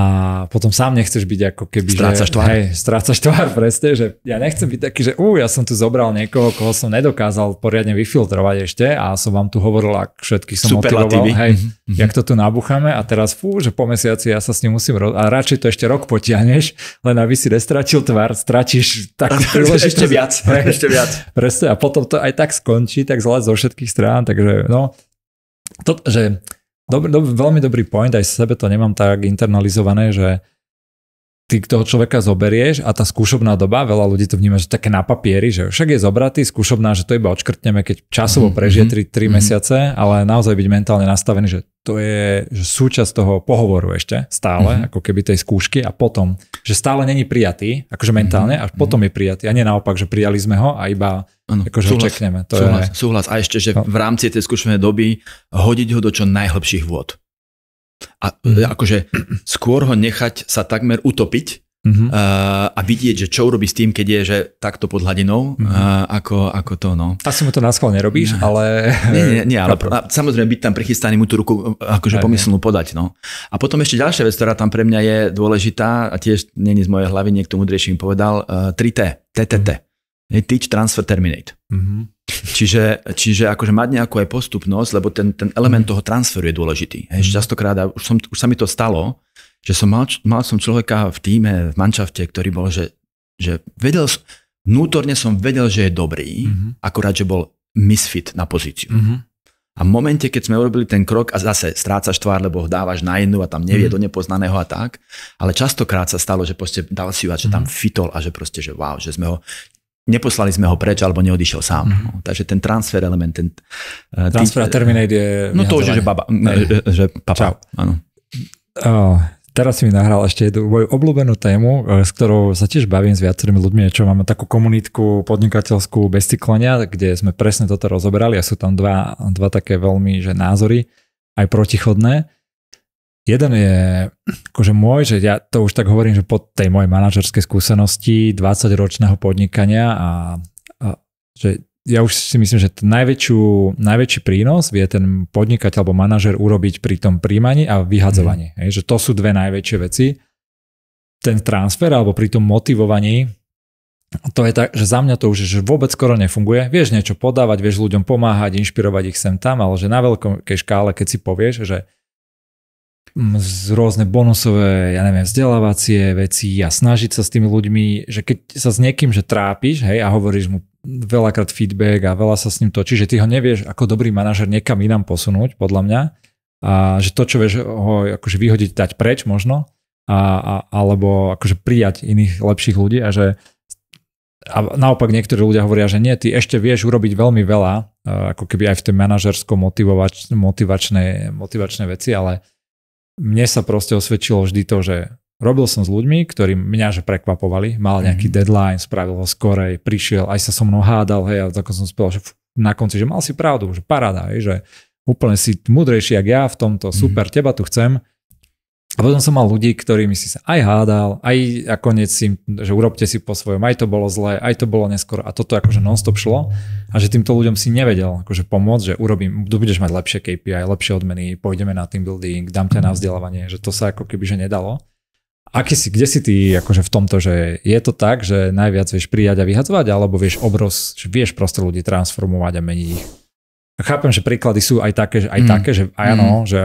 S1: potom sám nechceš byť ako keby... Strácaš tvár. Hej, strácaš tvár, presne, že ja nechcem byť taký, že ú, ja som tu zobral niekoho, koho som nedokázal poriadne vyfiltrovať ešte a som vám tu hovoril, ak všetkých som motivoval, hej, mm-hmm. jak to tu nabúchame a teraz fú, že po mesiaci ja sa s ním musím... Ro- a radšej to ešte rok potiahneš, len aby si nestratil tvár, stratíš tak ešte viac, hej, ešte viac. Presne, a potom to aj tak skončí, tak zle zo všetkých strán, takže no, to, že Dobre, dob, veľmi dobrý point, aj sebe to nemám tak internalizované, že ty toho človeka zoberieš a tá skúšobná doba, veľa ľudí to vníma, že také na papieri, že však je zobratý, skúšobná, že to iba odškrtneme, keď časovo mhm, prežije 3, 3 mm-hmm. mesiace, ale naozaj byť mentálne nastavený, že to je že súčasť toho pohovoru ešte stále, mm-hmm. ako keby tej skúšky a potom, že stále není prijatý, akože mentálne, mm-hmm. a potom mhm. je prijatý. A nie naopak, že prijali sme ho a iba ano, akože súhlas, očekneme. To súhlas, je... súhlas. A ešte, že no.
S2: v rámci tej skúšovnej doby hodiť ho do čo najhlbších vôd. A mm-hmm. akože skôr ho nechať sa takmer utopiť, Uh-huh. Uh, a vidieť, že čo urobí s tým, keď je že takto pod hladinou, uh-huh. uh, ako, ako to. No.
S1: Asi mu to na schvál nerobíš, no.
S2: ale... Nie, nie, nie ale a, samozrejme byť tam prichystaný mu tú ruku e, akože pomyslnú podať. No. A potom ešte ďalšia vec, ktorá tam pre mňa je dôležitá a tiež není z mojej hlavy, niekto múdrejší mi povedal, uh, 3T, TTT. Uh-huh. Teach, transfer, terminate. Uh-huh. Čiže, čiže akože mať nejakú aj postupnosť, lebo ten, ten element toho transferu je dôležitý. Hež, Častokrát, a už, som, už sa mi to stalo, že som mal, mal som človeka v týme, v manšafte, ktorý bol, že, že vedel, vnútorne som vedel, že je dobrý, mm-hmm. akurát, že bol misfit na pozíciu. Mm-hmm. A v momente, keď sme urobili ten krok a zase strácaš tvár, lebo ho dávaš na jednu a tam nevie mm. do nepoznaného a tak, ale častokrát sa stalo, že proste dal si ju a že mm. tam mhm. fitol a že proste, že wow, že sme ho neposlali sme ho preč alebo neodišiel sám. Mm. No, takže ten transfer element, ten... Eh, transfer tý, a terminate je... No to už je, že baba, ne, že papa. Čau.
S1: Áno. Oh, teraz si mi nahral ešte jednu moju obľúbenú tému, e, s ktorou sa tiež bavím s viacerými ľuďmi, čo máme takú komunitku podnikateľskú bez cyklania, kde sme presne toto rozoberali a sú tam dva, dva také veľmi že názory, aj protichodné. Jeden je akože môj, že ja to už tak hovorím, že po tej mojej manažerskej skúsenosti 20 ročného podnikania a, a že ja už si myslím, že najväčšiu, najväčší prínos vie ten podnikateľ alebo manažer urobiť pri tom príjmaní a vyhadzovaní. Mm. že to sú dve najväčšie veci. Ten transfer alebo pri tom motivovaní, to je tak, že za mňa to už že vôbec skoro nefunguje. Vieš niečo podávať, vieš ľuďom pomáhať, inšpirovať ich sem tam, ale že na veľkej škále, keď si povieš, že z rôzne bonusové, ja neviem, vzdelávacie veci a snažiť sa s tými ľuďmi, že keď sa s niekým že trápiš, hej, a hovoríš mu veľakrát feedback a veľa sa s ním točí, že ty ho nevieš ako dobrý manažer niekam inám posunúť, podľa mňa. A že to, čo vieš ho akože vyhodiť, dať preč možno, a, a, alebo akože prijať iných lepších ľudí a že a naopak niektorí ľudia hovoria, že nie, ty ešte vieš urobiť veľmi veľa, e, ako keby aj v tej manažersko motivačnej, motivačnej veci, ale mne sa proste osvedčilo vždy to, že Robil som s ľuďmi, ktorí mňa že prekvapovali, mal mhm. nejaký mm-hmm. deadline, spravil ho skorej, prišiel, aj sa so mnou hádal, hej, a tak som spel, že na konci, že mal si pravdu, že paráda, hej, že úplne si mudrejší, jak ja v tomto, mhm. super, mm-hmm. teba tu chcem. A potom som mal ľudí, ktorými si sa aj hádal, aj a konec si, že urobte si po svojom, aj to bolo zlé, aj to bolo neskoro a toto akože non-stop šlo a že týmto ľuďom si nevedel akože pomôcť, že urobím, budeš mať lepšie KPI, lepšie odmeny, pôjdeme na team building, dám ťa na vzdelávanie, že to sa ako keby že nedalo. Aký si, kde si ty akože v tomto, že je to tak, že najviac vieš prijať a vyhadzovať, alebo vieš obroz, že vieš proste ľudí transformovať a meniť ich? A chápem, že príklady sú aj také, že, aj mm. také, že aj mm. že...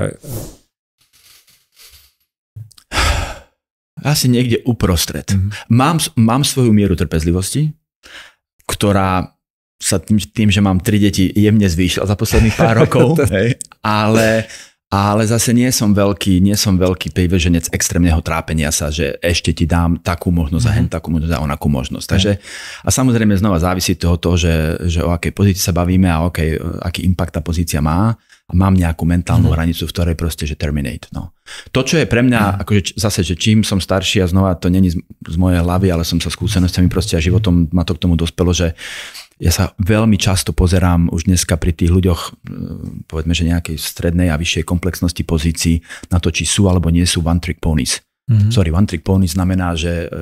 S2: Asi niekde uprostred. Mm. Mám, mám svoju mieru trpezlivosti, ktorá sa tým, tým, že mám tri deti, jemne zvýšila za posledných pár rokov, hej, ale ale zase nie som veľký, nie som veľký priveženec extrémneho trápenia sa, že ešte ti dám takú možnosť mm-hmm. a hen mhm. takú možnosť a onakú možnosť. Takže, a samozrejme znova závisí toho, toho že, že o akej pozícii sa bavíme a o aký impact tá pozícia má a mám nejakú mentálnu mm-hmm. hranicu, v ktorej proste, že terminate. No. To, čo je pre mňa, mm. akože zase, že čím som starší a znova to není z, z mojej hlavy, ale som sa skúsenostiami proste a životom ma to k tomu dospelo, že ja sa veľmi často pozerám už dneska pri tých ľuďoch, e, povedzme, že nejakej strednej a vyššej komplexnosti pozícií na to, či sú alebo nie sú one trick ponies. Mm-hmm. Sorry, one trick pony znamená, že e,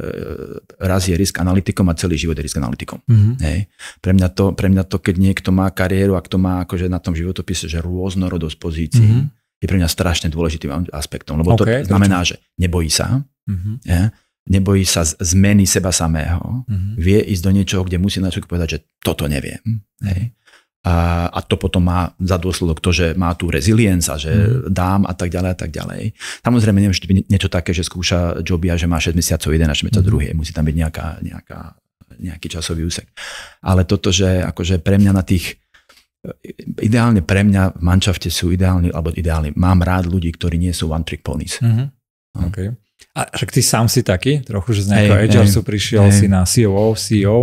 S2: raz je risk analytikom a celý život je risk analytikom. Mm-hmm. Hej. Pre, mňa to, pre mňa to, keď niekto má kariéru a kto má akože na tom životopise, že rôznorodosť pozícií, mm-hmm. je pre mňa strašne dôležitým aspektom, lebo okay, to znamená, to že nebojí sa, mm-hmm nebojí sa zmeny seba samého, mm-hmm. vie ísť do niečoho, kde musí na človek povedať, že toto neviem. Mm-hmm. Hej? A, a to potom má za dôsledok to, že má tú reziliencia, že mm. dám a tak ďalej a tak ďalej. Samozrejme, neviem, by niečo také, že skúša jobia, že má 6 mesiacov jeden a 6 mesiacov mm. druhý. Musí tam byť nejaká, nejaká, nejaký časový úsek. Ale toto, že akože pre mňa na tých e, ideálne pre mňa v manšafte sú ideálni, alebo ideálni, mám rád ľudí, ktorí nie sú one trick ponies. Mm-hmm.
S1: Okay. A však ty sám si taký, trochu, že z nejakého hey, HR hey, prišiel hey. si na COO, e CEO,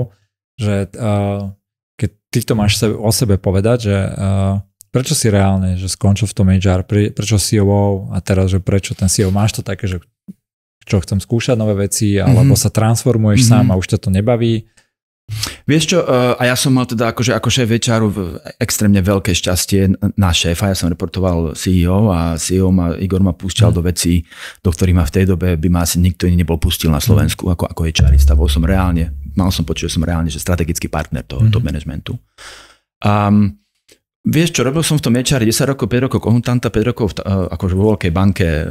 S1: že uh, keď ty to máš sebe, o sebe povedať, že uh, prečo si reálne, že skončil v tom HR, pre, prečo COO e a teraz, že prečo ten CEO, máš to také, že čo chcem skúšať nové veci, alebo mm-hmm. sa transformuješ mm-hmm. sám mhm. a už ťa to nebaví,
S2: Vieš čo, e, a ja som mal teda akože ako šéf večáru extrémne veľké šťastie na šéfa. Ja som reportoval CEO a CEO ma, Igor ma púšťal mm. do vecí, do ktorých ma v tej dobe by ma asi nikto iný nebol pustil na mhm. Slovensku mm. ako, ako HRista. Bol som reálne, mal som pocit, že som reálne že strategický partner toho, mm. toho manažmentu. Um, Vieš čo, robil som v tom HR 10 rokov, 5 rokov konzultanta, 5 rokov v, e, akože vo veľkej banke e,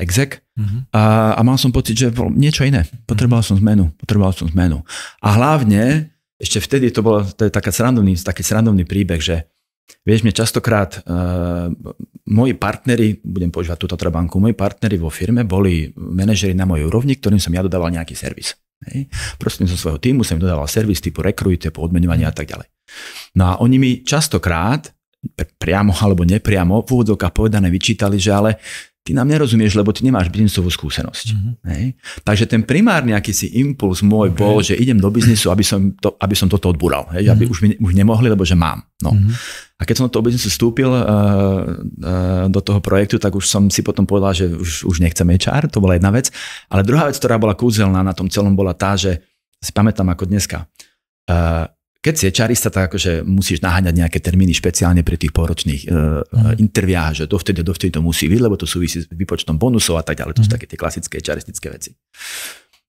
S2: exec mhm. a, a mal som pocit, že niečo iné. Potreboval mhm. som zmenu, potreboval som zmenu. A hlavne ešte vtedy to bolo to je taká srandovný, taký srandovný príbeh, že vieš, mne častokrát uh, moji partneri, budem používať túto trabanku, moji partneri vo firme boli manažeri na mojej úrovni, ktorým som ja dodával nejaký servis. Hej. Prostým som svojho týmu som im dodával servis typu rekruj, typu odmenovania a tak ďalej. No a oni mi častokrát priamo alebo nepriamo v úvodzovkách povedané vyčítali, že ale ty nám nerozumieš, lebo ty nemáš biznisovú skúsenosť. Mm-hmm. Hej? Takže ten primárny akýsi impuls môj okay. bol, že idem do biznisu, aby som, to, aby som toto odbúral. Hej? Mm-hmm. Aby mhm. už, mi, už nemohli, lebo že mám. No. Mm-hmm. A keď som do toho biznisu vstúpil, uh, uh, do toho projektu, tak už som si potom povedal, že už, už nechcem HR, to bola jedna vec. Ale druhá vec, ktorá bola kúzelná na tom celom, bola tá, že si pamätám ako dneska. Uh, keď si čarista, tak akože musíš naháňať nejaké termíny špeciálne pri tých poročných uh, eh, eh, mm. interviách, že dovtedy, dovtedy to musí byť, lebo to súvisí s výpočtom bonusov a tak ďalej. Mm. To sú mhm. také tie klasické čaristické veci.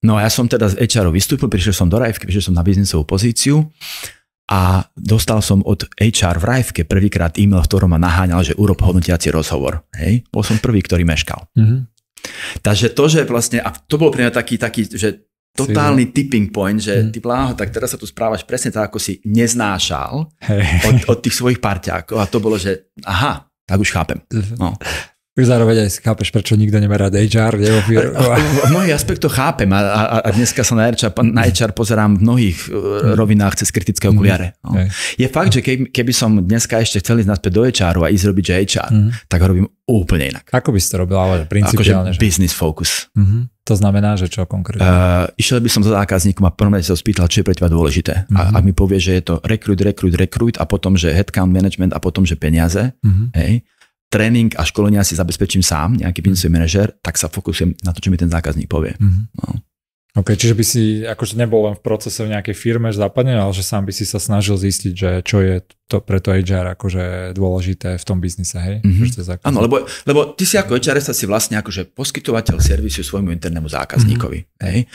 S2: No a ja som teda z hr vystúpil, prišiel som do Rajvky, prišiel som na biznisovú pozíciu a dostal som od HR v Rajvke prvýkrát e-mail, v ktorom ma naháňal, že urob hodnotiaci rozhovor. Hej? Bol som prvý, ktorý meškal. Mm-hmm. Takže to, že vlastne, a to bol pre mňa taký, taký, že totálny tipping point, že hmm. ty bláho, tak teraz sa tu správaš presne tak, ako si neznášal hey. od, od tých svojich parťákov a to bolo, že aha,
S1: tak už chápem. Mhm. No. Už zároveň aj chápeš, prečo nikto nemá rád
S2: HR. Nebo v, v mnohých chápem a, a, a dneska sa na HR, na HR mhm. pozerám v mnohých e, mhm. rovinách cez kritické okuliare. No. Je fakt, že keby, keby som dneska ešte chcel ísť naspäť do hr a ísť robiť HR, mm. tak ho robím úplne inak. Ako by si to robil, ale akože principiálne? Akože business focus.
S1: Mm-hmm. To znamená, že čo konkrétne?
S2: Uh, išiel by som za zákazníkom a prvom sa spýtal, čo je pre teba dôležité. Uh-huh. A mhm. ak mi povie, že je to rekrut, rekrut, rekrut a potom, že headcount management a potom, že peniaze, uh-huh. hej, tréning a školenia si zabezpečím sám, nejaký mhm. biznisový manažer, tak sa fokusujem na to, čo mi ten zákazník povie. Uh-huh. No.
S1: OK, čiže by si akože nebol len v procese v nejakej firme západne, ale že sám by si sa snažil zistiť, že čo je to, pre to HR akože dôležité v tom biznise, hej? Mm-hmm. Áno,
S2: lebo, lebo ty si ako HR si vlastne akože poskytovateľ servisu svojmu internému zákazníkovi, mm-hmm. hej?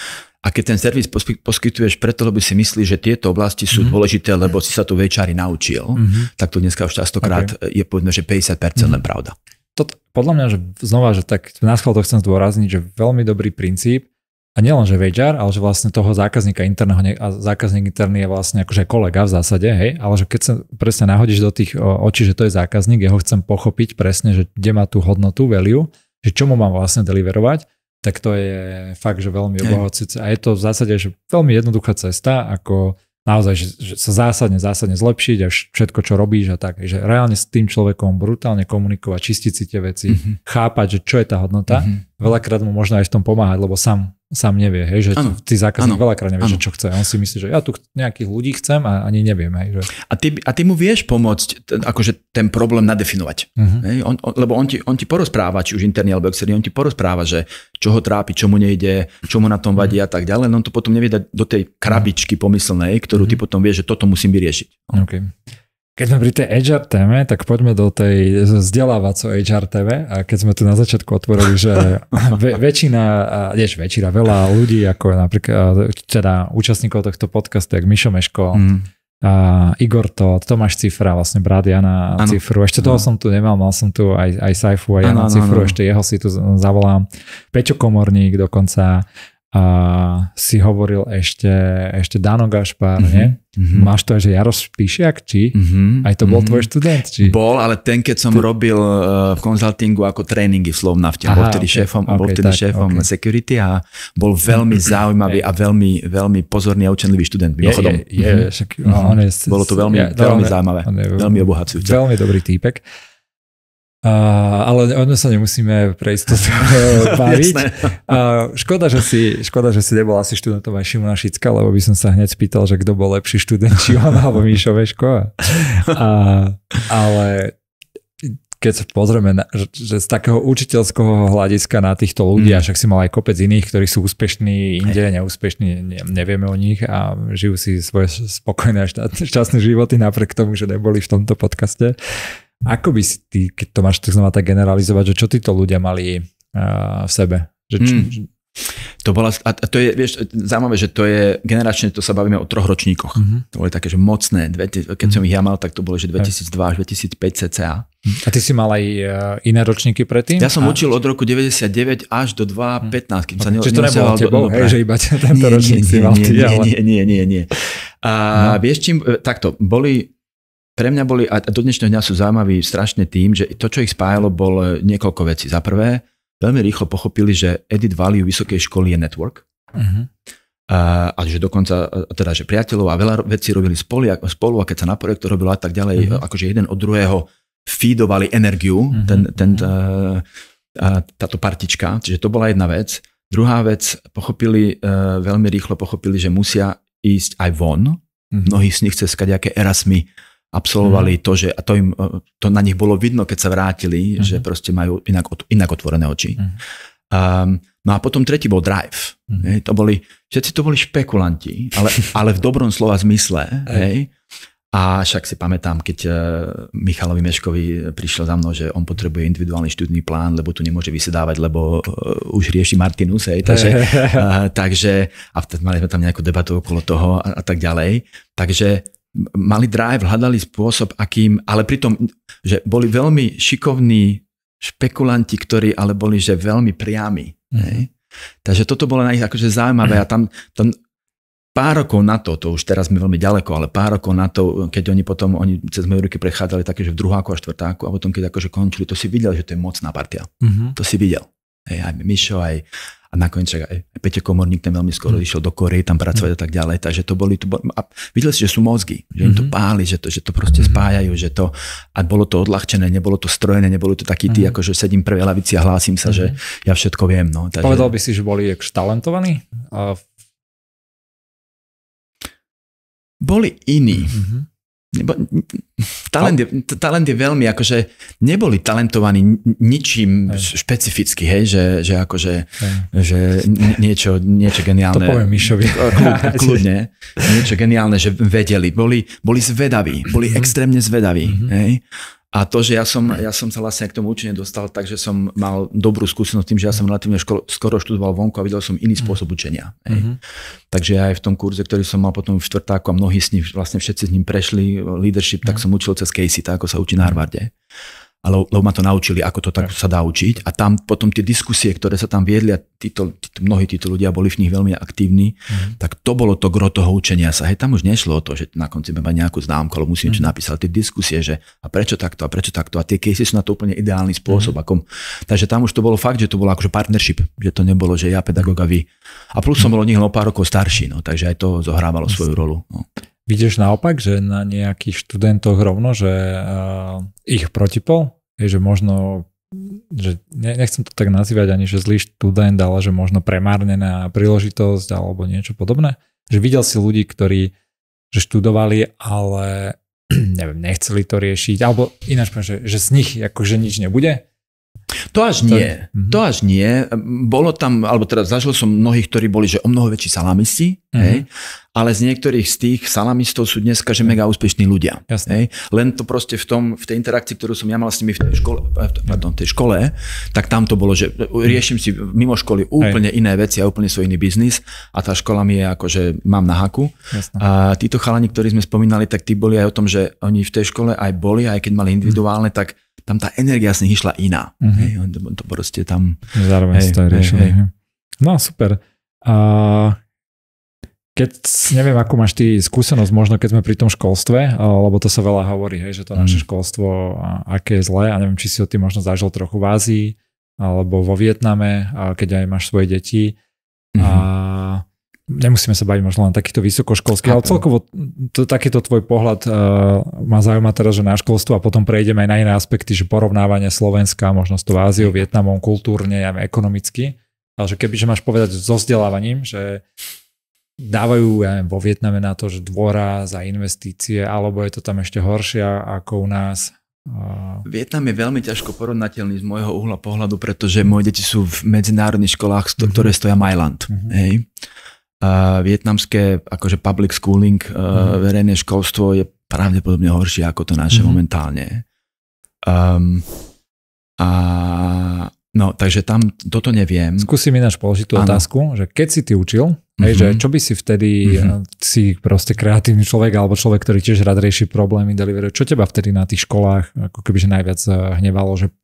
S2: A keď ten servis poskytuješ preto, lebo si myslíš, že tieto oblasti sú mm-hmm. dôležité, lebo si sa tu večari naučil, mm-hmm. tak to dneska už častokrát okay. je povedzme, že 50% mm-hmm. len mhm. pravda.
S1: Toto, podľa mňa, že znova, že tak na to chcem zdôrazniť, že veľmi dobrý princíp, a nielen, že VHR, ale že vlastne toho zákazníka interného, a zákazník interný je vlastne akože kolega v zásade, hej, ale že keď sa presne nahodíš do tých očí, že to je zákazník, ja ho chcem pochopiť presne, že kde má tú hodnotu, value, že čo mu mám vlastne deliverovať, tak to je fakt, že veľmi obohacujúce. A je to v zásade, že veľmi jednoduchá cesta, ako naozaj, že, že sa zásadne, zásadne zlepšiť a všetko, čo robíš a tak, že reálne s tým človekom brutálne komunikovať, čistiť si tie veci, mm-hmm. chápať, že čo je tá hodnota, mm-hmm. veľakrát mu možno aj v tom pomáhať, lebo sám sám nevie, hej, že ano. ty zákazník ano. veľakrát nevie, ano. čo chce. On si myslí, že ja tu nejakých ľudí chcem a ani neviem. Hej, že... a,
S2: ty, a ty mu vieš pomôcť ten, akože ten problém nadefinovať. Uh-huh. Hej, on, on, lebo on ti, on ti porozpráva, či už interný alebo externý, on ti porozpráva, že čo ho trápi, čo mu nejde, čo mu na tom vadí uh-huh. a tak ďalej. No on to potom nevie dať do tej krabičky pomyslnej, ktorú uh-huh. ty potom vieš, že toto musím vyriešiť.
S1: Okay. Keď sme pri tej HR téme, tak poďme do tej vzdelávaco HR téme. A keď sme tu na začiatku otvorili, že väčšina, nie väčšina, veľa ľudí, ako napríklad teda účastníkov tohto podcastu, jak Mišo Meško, mm. a Igor to, Tomáš Cifra, vlastne brat Jana ano. Cifru. Ešte toho ano. som tu nemal, mal som tu aj, aj Saifu a Jana ano, Cifru, ano. ešte jeho si tu zavolám. Peťo Komorník dokonca a si hovoril ešte, ešte Dano Gašpár, mm-hmm. nie? Mm-hmm. Máš to aj, že Jaros Píšiak, či? Mm-hmm. Aj to bol mm-hmm. tvoj študent, či?
S2: Bol, ale ten, keď som Ty... robil eh, v konzultingu ako tréningy v Slovnafte, bol vtedy okay, šéfom, okay, bol vtedy tak, šéfom okay. security a bol veľmi zaujímavý a veľmi, veľmi pozorný a učenlivý študent, Je, je, je, však, mm-hmm. no, on je, Bolo to veľmi, ja, veľmi, veľmi
S1: zaujímavé, on je, veľmi obohacujúce. Veľmi dobrý týpek. Uh, ale o sa nemusíme prejsť to baviť. uh, škoda, že si, škoda, že si nebol asi študentom aj Šimona Šicka, lebo by som sa hneď spýtal, že kto bol lepší študent, Šimona alebo Míšo Veško. Uh, ale keď sa pozrieme, na, že z takého učiteľského hľadiska na týchto ľudí, mm. a však si mal aj kopec iných, ktorí sú úspešní inde, neúspešní, ne, nevieme o nich a žijú si svoje spokojné a šťastné životy napriek tomu, že neboli v tomto podcaste. Ako by si ty, keď to máš tak znova tak generalizovať, že čo títo ľudia mali uh, v sebe? Že či, mm.
S2: To bola, a to je, vieš, zaujímavé, že to je, generačne to sa bavíme o troch ročníkoch. Mm-hmm. To boli také, že mocné, dve, keď mm-hmm. som mhm. ich ja mal, tak to bolo, že 2002 až 2005 cca.
S1: A ty si mal aj e, iné ročníky predtým? Ja som a... učil od roku
S2: 99 až do 2015, kým okay. sa mhm. ne, Čiže to nebolo tebou, do, no, hej, že iba tento nie, ročník nie, si mal. Nie, ty, nie, nie, nie, nie, nie. A no. vieš čím, e, takto, boli pre mňa boli, a do dnešného dňa sú zaujímaví strašne tým, že to, čo ich spájalo, bol niekoľko vecí. Za prvé, veľmi rýchlo pochopili, že edit value vysokej školy je network. Uh-huh. A, a že dokonca, teda, že priateľov a veľa vecí robili spolu, a, spolu a keď sa na projektu robilo a tak ďalej, uh-huh. akože jeden od druhého feedovali energiu, uh-huh. ten, ten, tá, táto partička, čiže to bola jedna vec. Druhá vec, pochopili, e, veľmi rýchlo pochopili, že musia ísť aj von, uh-huh. mnohí z nich skať kadejaké erasmy absolvovali mm-hmm. to, že a to, im, e, to na nich bolo vidno, keď sa vrátili, mm-hmm. že mhm. proste majú inak, inak otvorené oči. Mm-hmm. Um, no a potom tretí bol drive. mm Hej, to boli, všetci to boli špekulanti, ale, ale v dobrom slova zmysle. hej. A však si pamätám, keď e, Michalovi Meškovi prišiel za mnou, že on potrebuje individuálny študný plán, lebo tu nemôže vysedávať, lebo e, už rieši Martinus. Hej, takže, a, takže, a vtedy mali sme tam nejakú debatu okolo toho a, a tak ďalej. Takže mali drive, hľadali spôsob, akým, ale pritom, že boli veľmi šikovní špekulanti, ktorí ale boli, že veľmi priami. Mm-hmm. Hej? Takže toto bolo na nich akože zaujímavé a tam, tam pár rokov na to, to už teraz sme veľmi ďaleko, ale pár rokov na to, keď oni potom, oni cez moje ruky prechádzali také, že v druháku a štvrtáku a potom, keď akože končili, to si videl, že to je mocná partia. Mm-hmm. To si videl. Hej, aj Mišo, aj, a nakoniec aj, aj Peťo Komorník, ten veľmi skoro mm. išiel do Korei tam pracovať mm. a tak ďalej. Takže to boli, to boli, a videli si, že sú mozgy, že mm-hmm. im to mhm. páli, že to, že to proste mm-hmm. spájajú, že to, a bolo to odľahčené, nebolo to strojené, nebolo to taký mm-hmm. akože sedím prvé lavici a hlásim sa, mm-hmm. že mhm. ja všetko viem. No, takže... Povedal
S1: by si, že boli talentovaní? A... Boli iní. Mm-hmm nebo, talent,
S2: je, talent je veľmi, akože neboli talentovaní ničím hej. špecificky, hej, že, že akože hej. že niečo, niečo geniálne. To poviem Mišovi. Kľudne, Niečo geniálne, že vedeli. Boli, boli zvedaví, boli mhm. extrémne zvedaví. Mm-hmm. Hej. A to, že ja som, ja som sa vlastne k tomu učeniu dostal, takže som mal dobrú skúsenosť tým, že ja som relatívne škol, skoro študoval vonku a videl som iný mhm. spôsob učenia. Mm-hmm. Takže aj v tom kurze, ktorý som mal potom v štvrtáku a mnohí s ním, vlastne všetci s ním prešli leadership, mm-hmm. tak mhm. som učil cez Casey, tak ako sa učí na Harvarde. Mm-hmm ale lebo ma to naučili, ako to tak sa dá učiť. A tam potom tie diskusie, ktoré sa tam viedli a títo, títo, mnohí títo ľudia boli v nich veľmi aktívni, mm. tak to bolo to gro toho učenia sa. Hej, tam už nešlo o to, že na konci mám nejakú známku, mhm. ale musím mm. čo napísať. Tie diskusie, že a prečo takto a prečo takto a tie casey sú na to úplne ideálny spôsob. Mm. Akom, takže tam už to bolo fakt, že to bolo akože partnership, že to nebolo, že ja pedagoga vy. A plus som mhm. bol od nich o pár rokov starší, no, takže aj to zohrávalo svoju
S1: rolu. No. Vidíš naopak, že na nejakých študentoch rovno, že uh, ich protipol, je, že možno že ne, nechcem to tak nazývať ani, že zlý študent, ale že možno premárnená príležitosť alebo niečo podobné. Že videl si ľudí, ktorí že študovali, ale neviem, nechceli to riešiť, alebo ináč že, že z nich akože nič nebude to až nie.
S2: Mm-hmm. To až nie. Bolo tam, alebo teda zažil som mnohých, ktorí boli, že o mnoho väčší salamisti, mm-hmm. hej, ale z niektorých z tých salamistov sú dneska, že mega úspešní ľudia. Jasne. Hej. Len to proste v tom, v tej interakcii, ktorú som ja mal s nimi v tej škole, eh, pardon, tej škole, tak tam to bolo, že riešim si mimo školy úplne hej. iné veci a úplne svoj iný biznis a tá škola mi je ako, že mám na haku. Jasne. A títo chalani, ktorí sme spomínali, tak tí boli aj o tom, že oni v tej škole aj boli, aj keď mali individuálne, tak tam tá energia z nich išla iná. Uh-huh. Hej, on to, proste tam... Zároveň hej, to riešil. Hej, hej.
S1: No super. A keď, neviem, akú máš ty skúsenosť, možno keď sme pri tom školstve, lebo to sa veľa hovorí, hej, že to naše mhm. školstvo, aké je zlé, a neviem, či si o tým možno zažil trochu v Ázii, alebo vo Vietname, keď aj máš svoje deti. Uh-huh. A mhm nemusíme sa baviť možno len takýchto vysokoškolských, ale celkovo to, takýto tvoj pohľad uh, eh, má zaujíma teraz, že na školstvo a potom prejdeme aj na iné aspekty, že porovnávanie Slovenska možno s tou Áziou, Vietnamom kultúrne, aj ekonomicky. Ale že keby, že máš povedať so vzdelávaním, že dávajú ja neviem, vo Vietname na to, že dvora za investície, alebo je to tam ešte horšie ako u nás. Eh, Vietnam je
S2: veľmi ťažko porovnateľný z môjho uhla pohľadu, pretože moje deti sú v medzinárodných školách, mm-hmm. ktoré stoja Majland. Mm-hmm. Hej vietnamské akože public schooling, mm verejné školstvo je pravdepodobne horšie ako to naše mm-hmm. momentálne.
S1: Um, a No, takže tam toto neviem. Skúsim ináč položiť tú ano. otázku, že keď si ty učil, mm-hmm. hej, že mhm. čo by si vtedy, mm-hmm. si proste kreatívny človek alebo človek, ktorý tiež rád rieši problémy, deliveruje, čo teba vtedy na tých školách ako kebyže najviac e, hnevalo, že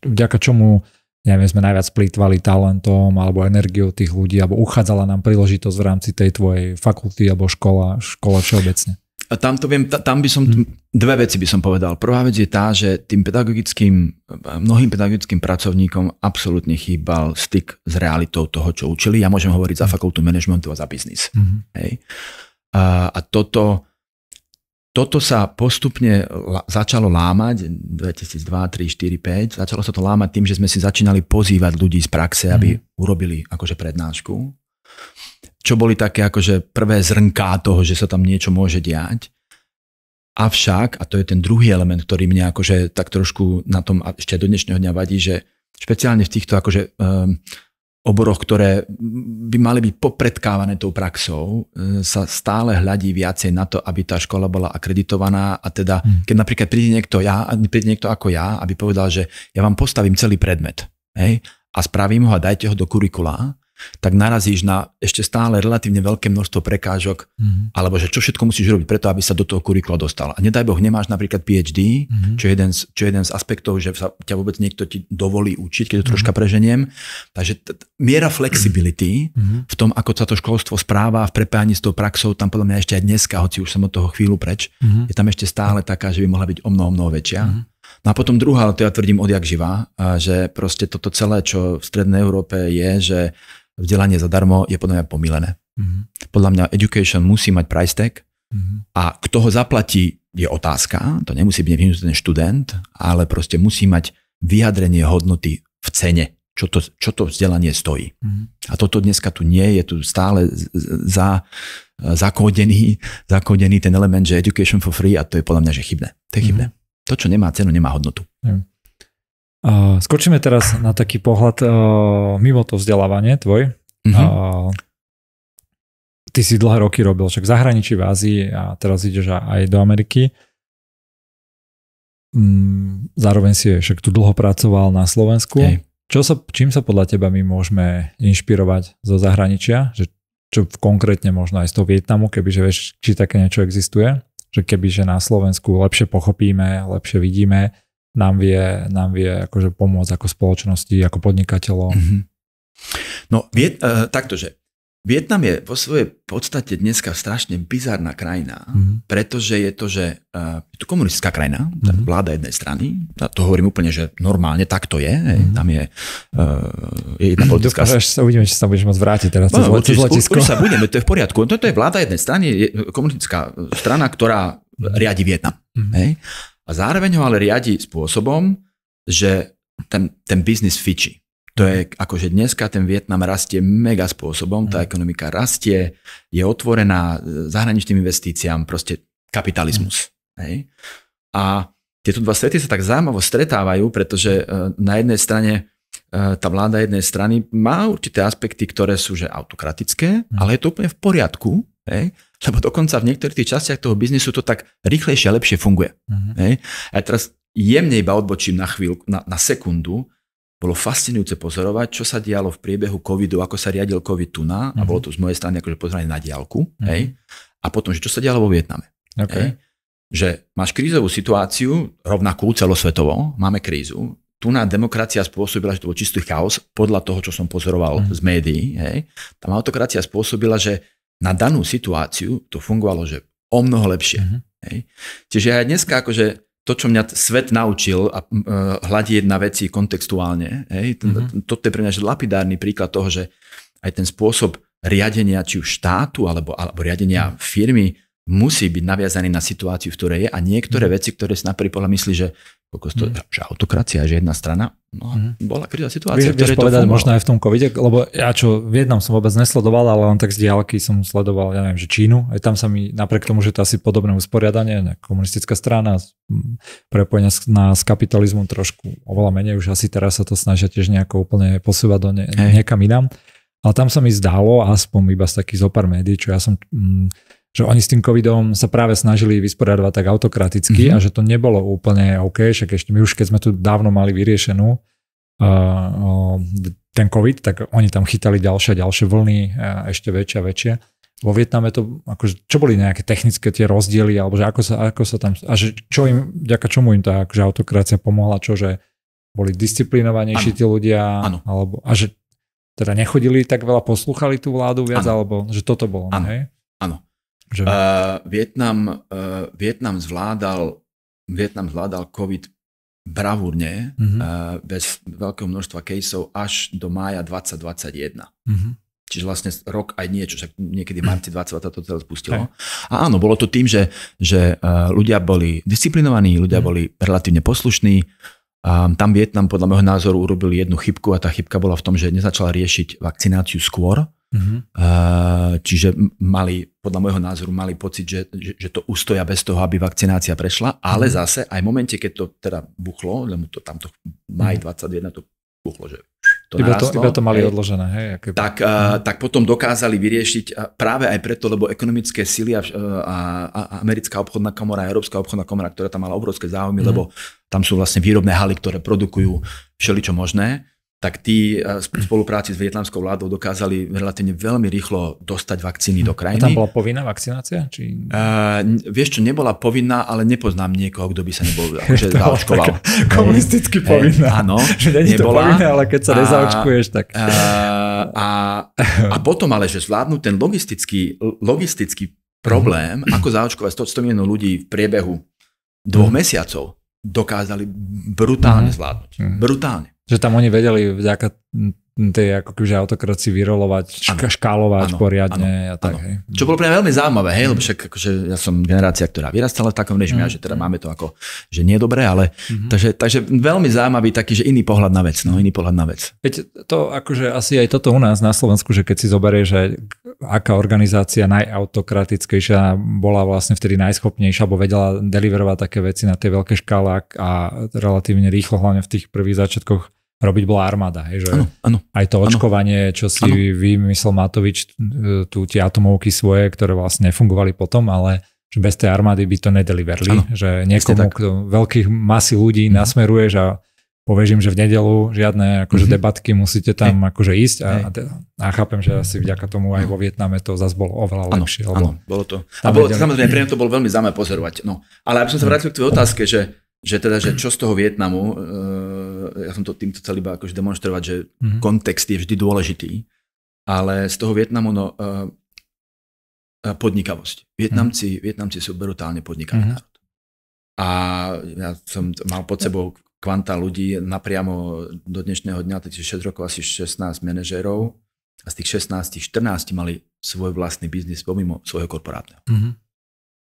S1: vďaka čomu neviem, sme najviac plýtvali talentom alebo energiou tých ľudí, alebo uchádzala nám príležitosť v rámci tej tvojej fakulty alebo škola, škola všeobecne?
S2: A tam to viem, tam by som, hmm. dve veci by som povedal. Prvá vec je tá, že tým pedagogickým, mnohým pedagogickým pracovníkom absolútne chýbal styk s realitou toho, čo učili. Ja môžem hovoriť za hm. fakultu managementu a za biznis. hmm Hej. A, a toto toto sa postupne začalo lámať 2002, 3, 4, 5. Začalo sa to lámať tým, že sme si začínali pozývať ľudí z praxe, aby mm. urobili akože prednášku. Čo boli také akože prvé zrnká toho, že sa tam niečo môže diať. Avšak, a to je ten druhý element, ktorý mňa akože tak trošku na tom ešte do dnešného dňa vadí, že špeciálne v týchto akože um, oboroch, ktoré by mali byť popredkávané tou praxou, e, sa stále hľadí viacej na to, aby tá škola bola akreditovaná a teda, hmm. keď napríklad príde niekto, ja, príde niekto ako ja, aby povedal, že ja vám postavím celý predmet hej, a spravím ho a dajte ho do kurikula, tak narazíš na ešte stále relatívne veľké množstvo prekážok, mm-hmm. alebo že čo všetko musíš robiť preto, aby sa do toho kurikula dostal. A nedaj Boh, nemáš napríklad PhD, mm-hmm. čo, je jeden z, čo je jeden z aspektov, že sa ťa vôbec niekto ti dovolí učiť, keď to mm-hmm. troška preženiem. Takže t- miera flexibility mm-hmm. v tom, ako sa to školstvo správa v prepájaní s tou praxou, tam podľa mňa ešte aj dneska, hoci už som od toho chvíľu preč, mm-hmm. je tam ešte stále taká, že by mohla byť o mnoho, mnoho väčšia. Mm-hmm. No a potom druhá, to ja tvrdím odjak živá, že proste toto celé, čo v Strednej Európe je, že vzdelanie zadarmo je podľa mňa pomílené. Uh-huh. Podľa mňa education musí mať price tag
S3: uh-huh.
S2: a kto ho zaplatí je otázka, to nemusí byť nevyhnutý ten študent, ale proste musí mať vyjadrenie hodnoty v cene, čo to, čo to vzdelanie stojí. Uh-huh. A toto dneska tu nie je, tu stále za, zakódený, zakódený ten element, že education for free a to je podľa mňa, že chybné. To je chybné. Uh-huh. To, čo nemá cenu, nemá
S1: hodnotu. Uh-huh. Uh, skočíme teraz na taký pohľad uh, mimo to vzdelávanie tvoj, Mm-hmm. Uh, ty si dlhé roky robil však v zahraničí, v Ázii a teraz ideš aj do Ameriky. Mm, zároveň si však tu dlho pracoval na Slovensku. Hej. Čo sa, čím sa podľa teba my môžeme inšpirovať zo zahraničia? Že, čo konkrétne možno aj z toho Vietnamu, kebyže vieš, či také niečo existuje? Že kebyže na Slovensku lepšie pochopíme, lepšie vidíme, nám vie, nám vie akože pomôcť ako spoločnosti, ako podnikateľom. Mm-hmm.
S2: No, Viet, uh, e, takto, že Vietnam je vo svojej podstate dneska strašne bizarná krajina, mm-hmm. pretože je to, že uh, je to komunistická krajina, tá mm-hmm. vláda jednej strany, a to hovorím úplne, že normálne tak to je, mm-hmm. tam je, uh, je jedna mhm. politická... Dokážeš sa,
S1: uvidíme, či sa budeš môcť vrátiť teraz no, cez letisko. Už sa
S2: budeme, to je v poriadku. Toto no, je vláda jednej strany, je komunistická strana, ktorá mhm. riadi Vietnam. Mm-hmm. Hej? A zároveň ho ale riadi spôsobom, že ten, ten biznis fičí. To je akože dneska ten Vietnam rastie mega spôsobom, tá mhm. ekonomika rastie, je otvorená e, zahraničným investíciám, proste kapitalizmus. Mhm. Hej? A tieto dva svety sa tak zaujímavo stretávajú, pretože e, na jednej strane e, tá vláda jednej strany má určité aspekty, ktoré sú že autokratické, mhm. ale je to úplne v poriadku, hej? lebo dokonca v niektorých tých častiach toho biznisu to tak rýchlejšie a lepšie funguje. uh Hej? A teraz jemne iba odbočím na chvíľku, na, na sekundu, bolo fascinujúce pozorovať, čo sa dialo v priebehu covidu, ako sa riadil covid tu na, uh-huh. a mhm. bolo to z mojej strany akože pozeranie na diálku, uh-huh. hej, a potom, že čo sa dialo vo Vietname. Okay. Hej, že máš krízovú situáciu, rovnakú celosvetovo, máme krízu, tu na demokracia spôsobila, že to bol čistý chaos, podľa toho, čo som pozoroval uh-huh. z médií, hej, tam autokracia spôsobila, že na danú situáciu to fungovalo, že o mnoho lepšie. Uh-huh. Hej. Čiže aj dneska akože to, čo mňa svet naučil a e, hľadieť na veci kontextuálne, hej, mm-hmm. toto je pre mňa že lapidárny príklad toho, že aj ten spôsob riadenia či už štátu alebo, alebo riadenia mhm. firmy musí byť naviazaný na situáciu, v ktorej je a niektoré mm. veci, ktoré si napríklad myslí, že Kokos to, mm. že autokracia, že jedna strana. No, mm. bola krivá situácia. Vieš, vieš povedať fungoval. možno aj
S1: v tom covide, lebo ja čo, jednom som vôbec nesledoval, ale len tak z diálky som sledoval, ja neviem, že Čínu. Aj tam sa mi, napriek tomu, že to asi podobné usporiadanie, komunistická strana, prepojenie na, s kapitalizmom trošku oveľa menej, už asi teraz sa to snažia tiež nejako úplne posúvať do ne, hey. niekam inám. Ale tam sa mi zdalo, aspoň iba z takých zopár médií, čo ja som... Mm, že oni s tým covidom sa práve snažili vysporiadovať tak autokraticky mm-hmm. a že to nebolo úplne OK, však ešte my už keď sme tu dávno mali vyriešenú uh, ten covid, tak oni tam chytali ďalšie a ďalšie vlny, uh, ešte väčšie a väčšie. Vo Vietname to, akože, čo boli nejaké technické tie rozdiely, alebo že ako sa, ako sa tam, a že čo im, vďaka čomu im tá akože autokracia pomohla, čo, že boli disciplinovanejší ano. tí ľudia, ano. alebo, a že teda nechodili tak veľa, poslúchali tú vládu viac, ano. alebo že toto bolo, ano. hej? Že... Uh,
S2: Vietnam, uh, Vietnam, zvládal, Vietnam zvládal COVID bravúrne, uh-huh. uh, bez veľkého množstva caseov až do mája 2021. Uh-huh. Mhm. Čiže vlastne rok aj niečo, však niekedy v marci 2020 to celé spustilo. A áno, bolo to tým, že, že ľudia boli disciplinovaní, ľudia mm. boli relatívne poslušní. A tam Vietnam podľa môjho názoru urobil jednu chybku a tá chybka bola v tom, že nezačala riešiť vakcináciu skôr, Uh-huh. čiže mali, podľa môjho názoru, mali pocit, že, že, že to ustoja bez toho, aby vakcinácia prešla, ale uh-huh. zase aj v momente, keď to teda buchlo, lebo to tamto maj 21 mhm. to buchlo, že to iba, narastlo, to, iba to mali hej, odložené.
S1: Hej, aké... tak,
S2: uh, tak potom dokázali vyriešiť práve aj preto, lebo ekonomické síly a, a, a americká obchodná komora a európska obchodná komora, ktorá tam mala obrovské záujmy, uh-huh. lebo tam sú vlastne výrobné haly, ktoré produkujú všeličo možné, tak tí eh, v spolupráci s vietnamskou vládou dokázali relatívne veľmi rýchlo dostať vakcíny do krajiny. A tam
S1: bola povinná vakcinácia? Či...
S2: Uh, vieš čo, nebola povinná, ale nepoznám niekoho, kto by sa nebol akože zaočkoval. Komunisticky hey, eh, povinná. Hey, áno, že není nebola. to povinné, ale keď sa nezaočkuješ, tak... A, a, a potom ale, že zvládnu ten logistický, logistický problém, mhm. ako zaočkovať 100 miliónov ľudí v priebehu dvoch mhm. mesiacov, dokázali
S1: brutálne mhm. zvládnuť. Brutálne. Že tam oni vedeli vďaka tej ako kebyže autokraci vyrolovať, ano. škálovať ano, poriadne ano, a tak. Hej. Čo bolo pre mňa veľmi zaujímavé, hej, lebo však
S2: akože ja som generácia, ktorá vyrastala v takom režime, mm. že teda máme to ako, že nie je dobré, ale mm-hmm. takže, takže veľmi zaujímavý taký, že iný pohľad na vec, no iný pohľad na vec.
S1: Veď to akože asi aj toto u nás na Slovensku, že keď si zoberieš, že aká organizácia najautokratickejšia bola vlastne vtedy najschopnejšia, alebo vedela deliverovať také veci na tej veľkej škále a relatívne rýchlo, hlavne v tých prvých začiatkoch robiť bola armáda. Hej, že ano, ano, aj to očkovanie, ano, čo si ano. vymyslel Matovič, e, tu tie atomovky svoje, ktoré vlastne nefungovali potom, ale že bez tej armády by to nedeliverli. Ano, že niekomu, kto veľkých masy ľudí mm. nasmeruješ a povieš im, že v nedelu žiadne akože mm-hmm. debatky musíte tam hey. akože ísť a, hey. Teda, a chápem, že asi vďaka tomu aj mhm. vo Vietname to zase bolo oveľa ano, lepšie. Áno, bolo to. A bolo, vedeli... samozrejme, pre
S2: mňa to bolo veľmi zaujímavé pozorovať. No. Ale aby som sa mhm. vrátil k tvojej otázke, že že teda, že čo z toho Vietnamu, eh, ja som to týmto chcel iba akože demonstrovať, že mm-hmm. kontext je vždy dôležitý, ale z toho Vietnamu, no, eh, eh, podnikavosť. Vietnamci, mm-hmm. Vietnamci sú brutálne podnikaví mm-hmm. národ. A ja som mal pod sebou kvanta ľudí napriamo do dnešného dňa, takže 6 rokov asi 16 manažérov a z tých 16, 14 mali svoj vlastný biznis pomimo svojho korporátneho. Mm-hmm.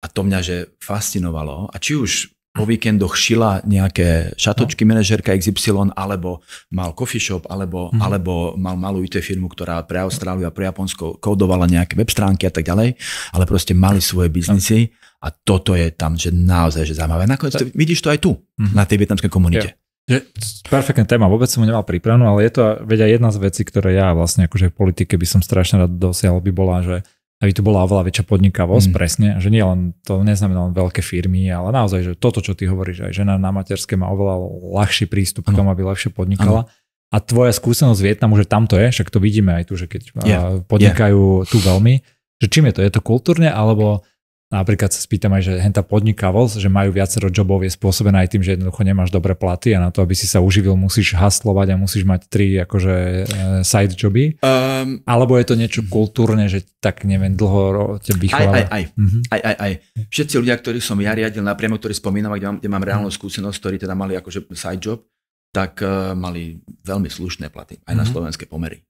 S2: A to mňa, že fascinovalo. A či už po víkendoch šila nejaké šatočky no. manažerka XY, alebo mal coffee shop, alebo, mm. alebo mal malú IT firmu, ktorá pre Austráliu a pre Japonsko kódovala nejaké web stránky a tak ďalej, ale proste mali svoje
S1: biznisy a toto je tam, že naozaj že zaujímavé. Nakoniec to,
S2: vidíš to aj tu, mm. na tej
S1: vietnamskej komunite. Yeah. Že, perfektná téma, vôbec som ju nemal pripravenú, ale je to vedia jedna z vecí, ktoré ja vlastne akože v politike by som strašne rád dosiahol, by bola, že aby tu bola oveľa väčšia podnikavosť, mm. presne, že nie len, to neznamená len veľké firmy, ale naozaj, že toto, čo ty hovoríš, aj žena na materské má oveľa ľahší prístup ano. k tomu, aby lepšie podnikala. Ano. A tvoja skúsenosť z Vietnamu, že tam to je, však to vidíme aj tu, že keď yeah. podnikajú yeah. tu veľmi, že čím je to? Je to kultúrne, alebo Napríklad sa spýtam aj, že henta podnikavosť, že majú viacero jobov, je spôsobená aj tým, že jednoducho nemáš dobré platy a na to, aby si sa uživil, musíš haslovať a musíš mať tri akože eh, side joby. Um, Alebo je to niečo kultúrne, že tak neviem, dlho ťa vychováva. Aj, aj, aj. Uh-huh. aj,
S2: aj, aj. Všetci ľudia, ktorých som ja riadil napriamo, ktorí spomínam, kde mám, kde mám reálnu skúsenosť, ktorí teda mali akože side job, tak uh, mali veľmi slušné platy, aj na uh mhm. na slovenské pomery.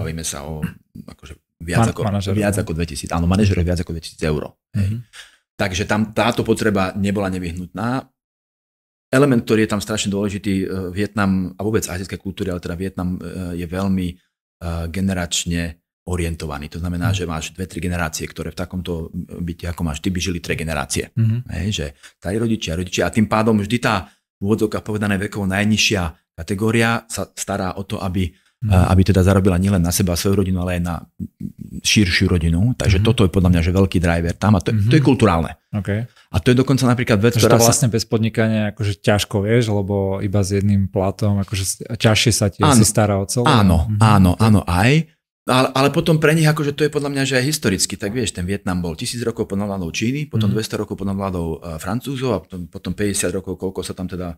S2: Bavíme sa o akože viac, Man- ako, no. viac ako 2000, áno, manažerov viac ako 2000 eur. Mm-hmm. Takže tam táto potreba nebola nevyhnutná. Element, ktorý je tam strašne dôležitý, eh, Vietnam a vôbec azijské kultúry, ale teda Vietnam eh, je veľmi eh, generačne orientovaný. To znamená, mm. že máš dve, tri generácie, ktoré v takomto byte, ako máš ty, by žili tre generácie. Mm-hmm. Hej, že starí rodičia, rodičia a tým pádom vždy tá v úvodzovkách povedané vekovo najnižšia kategória sa stará o to, aby mm. aby teda zarobila nielen na seba a svoju rodinu, ale aj na širšiu rodinu. Takže mm. toto je podľa mňa že veľký driver tam a to, mm. to je mhm.
S1: kulturálne. Okay. A to je dokonca napríklad vec, ktorá... To vlastne bez podnikania akože ťažko, vieš, lebo iba s jedným platom, akože ťažšie sa ti áno, si stará o celé. Áno, mm. áno, áno, aj.
S2: Ale, ale potom pre nich, akože to je podľa mňa, že aj historicky, tak vieš, ten Vietnam bol tisíc rokov pod vládou Číny, potom mm. 200 rokov pod vládou eh, Francúzov a potom, potom 50 rokov, koľko sa tam teda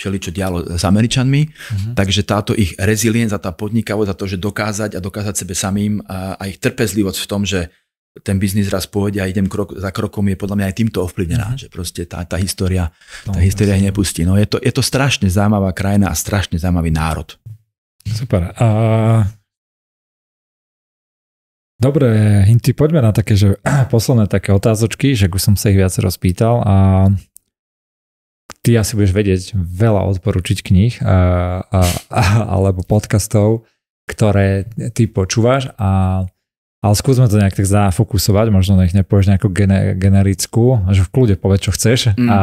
S2: čo dialo s Američanmi, uh-huh. takže táto ich rezilienza, tá podnikavosť a to, že dokázať a dokázať sebe samým a, a ich trpezlivosť v tom, že ten biznis raz pôjde a idem krok za krokom, je podľa mňa aj týmto ovplyvnená, uh-huh. že proste tá, tá história, tá no, história ich nepustí. No je to, je to strašne zaujímavá krajina a strašne zaujímavý národ.
S1: Super. A... Dobre, Hinti, poďme na také, že posledné také otázočky, že už som sa ich viac rozpýtal a ty asi budeš vedieť veľa odporučiť kníh a, a, a, alebo podcastov, ktoré ty počúvaš a ale skúsme to nejak tak zafokusovať, možno nech nepovieš nejakú gene, generickú, že v kľude povedz, čo chceš. Mm. A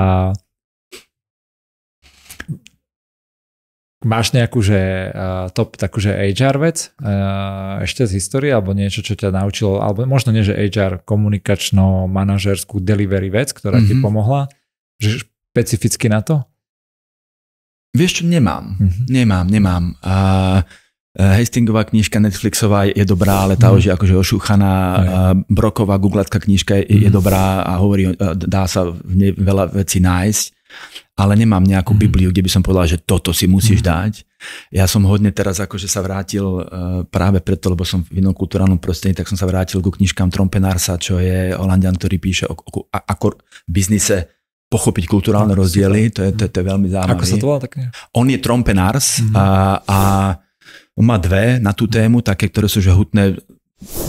S1: máš nejakú, že uh, top takú, že HR vec uh, ešte z histórie, alebo niečo, čo ťa naučilo, alebo možno nie, že HR komunikačno-manažerskú delivery vec, ktorá mm-hmm. ti mhm. pomohla, že špecificky na to?
S2: Vieš čo, nemám. Uh-huh. Nemám, nemám. A e, Hastingová knižka Netflixová je dobrá, ale tá mhm. už je akože ošúchaná. Broková googlatka knižka je, je mhm. dobrá a hovorí, e, dá sa v nej veľa vecí nájsť. Ale nemám nejakú Bibliu, kde by som povedal, že toto si musíš dať. Ja som hodne teraz akože sa vrátil e, práve preto, lebo som v inom kultúrnom prostredí, tak som sa vrátil ku knižkám Trompenársa, čo je Holandian, ktorý píše o, o, o, o biznise pochopiť kulturálne no, rozdiely, to je, to, je, to je veľmi zaujímavé. Ako sa to volá? Tak On je trompenárs mm-hmm. a, a on má dve na tú tému, také, ktoré sú že hutné.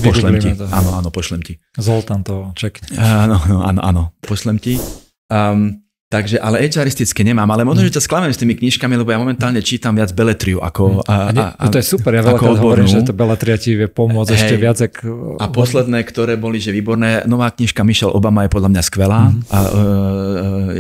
S2: Pošlem ti. Áno, áno, pošlem ti.
S1: Zoltán to, ček. Áno,
S2: áno, áno, pošlem ti. Um, Takže, ale HRistické nemám, ale možno, že ťa sklamem s tými knižkami, lebo ja momentálne čítam viac beletriu ako... Hm. A, a, a, a, no to je super, ja veľakrát hovorím, že
S1: to beletria ti vie pomôcť hey, ešte viac. Ak... A posledné,
S2: ktoré boli, že výborné, nová knižka Michelle Obama je podľa mňa skvelá. Mm-hmm. A, uh,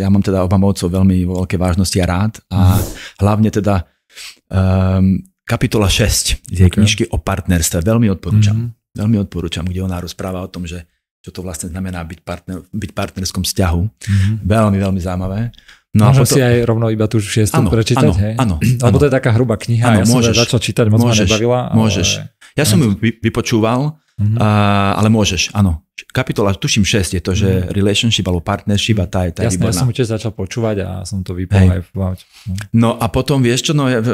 S2: ja mám teda Obamovcov veľmi veľké vážnosti a rád. A mhm. hlavne teda um, kapitola 6 z jej okay. knižky o partnerstve. Veľmi odporúčam. Mm-hmm. Veľmi odporúčam, kde ona rozpráva o tom, že čo to vlastne znamená byť, partner, byť partnerskom vzťahu. Mm-hmm. Veľmi, veľmi zaujímavé. No Môžem a potom... si aj rovno iba tú šiestu áno, prečítať, áno, hej? Áno, Lebo to je taká hrubá kniha, áno, ja teda môžeš, som začal čítať, moc môžeš, ma nebavila. Môžeš, Ale... Ja som ju vypočúval Uh, ale môžeš, áno. Kapitola, tuším 6 je to, že mm relationship alebo partnership a tá je tá Jasne, ja som
S1: tiež začal počúvať a som to vypol hey. aj v mhm.
S2: No a potom vieš čo, no, uh, ehm, uh,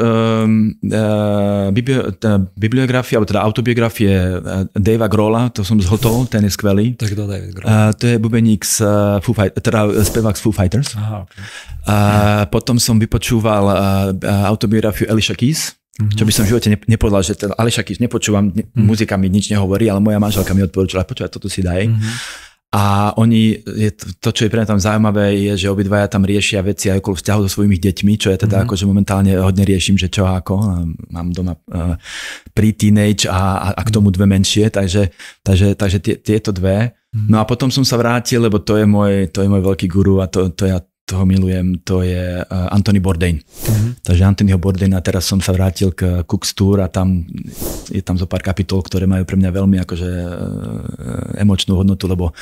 S2: eh, biblio, tá bibliografia, alebo teda autobiografie uh, Davea Grola, to som zhotol, ten je skvelý. To je kto David Grola? Uh, to je bubeník z uh, Foo Fighters, teda spevák z Foo Fighters. Aha, okay. uh, yeah. Potom som vypočúval uh, autobiografiu Elisha Keys. Mm-hmm. Čo by som v živote nepovedal, že ten ale nepočúvam, ne, mm-hmm. muzika mi nič nehovorí, ale moja manželka mi odporúčala, počúvaj, toto si daj. Mm-hmm. A oni, je to, to, čo je pre mňa tam zaujímavé, je, že obidvaja tam riešia veci aj okolo vzťahu so svojimi deťmi, čo je teda mm-hmm. že akože momentálne hodne riešim, že čo ako. Mám doma uh, pri teenage a, a, a k tomu dve menšie, takže, takže, takže tie, tieto dve. Mm-hmm. No a potom som sa vrátil, lebo to je môj, to je môj veľký guru a to, to ja toho milujem, to je eh, Anthony Bourdain. Mm-hmm. Takže Anthonyho Bourdaina, teraz som sa vrátil k eh, Cook's Tour a tam je tam zo pár kapitol, ktoré majú pre mňa veľmi akože eh, emočnú hodnotu, lebo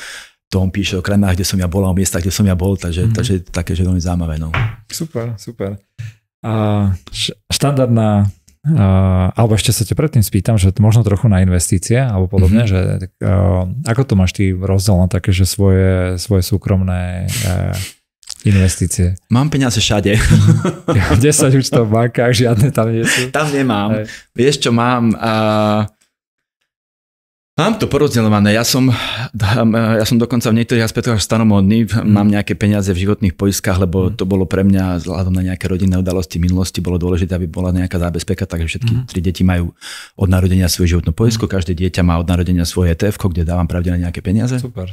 S2: to on píše o
S1: krajinách, kde som ja bol a o miestach, kde som ja bol, takže, mm-hmm. takže také, že veľmi zaujímavé. No. Super, super. A štandardná Uh, alebo ešte sa te predtým spýtam, že možno trochu na investície alebo podobne, mm-hmm. že uh, ako to máš ty rozdiel na také, že svoje, svoje súkromné uh, investície?
S2: Mám peniaze všade. 10
S1: to v bankách, žiadne tam nie sú.
S2: Tam nemám. Aj. Vieš, čo mám? Uh, Mám to porozdeľované. Ja som, ja som dokonca v niektorých aspektoch stanomodný. Mm. Mám nejaké peniaze v životných poiskách, lebo mm. to bolo pre mňa vzhľadom na nejaké rodinné udalosti minulosti, bolo dôležité, aby bola nejaká zábezpeka, takže všetky mm. tri deti majú od narodenia svoju životnú poisku, mm. každé dieťa má od narodenia svoje ETF, kde dávam pravidelne nejaké peniaze. Super.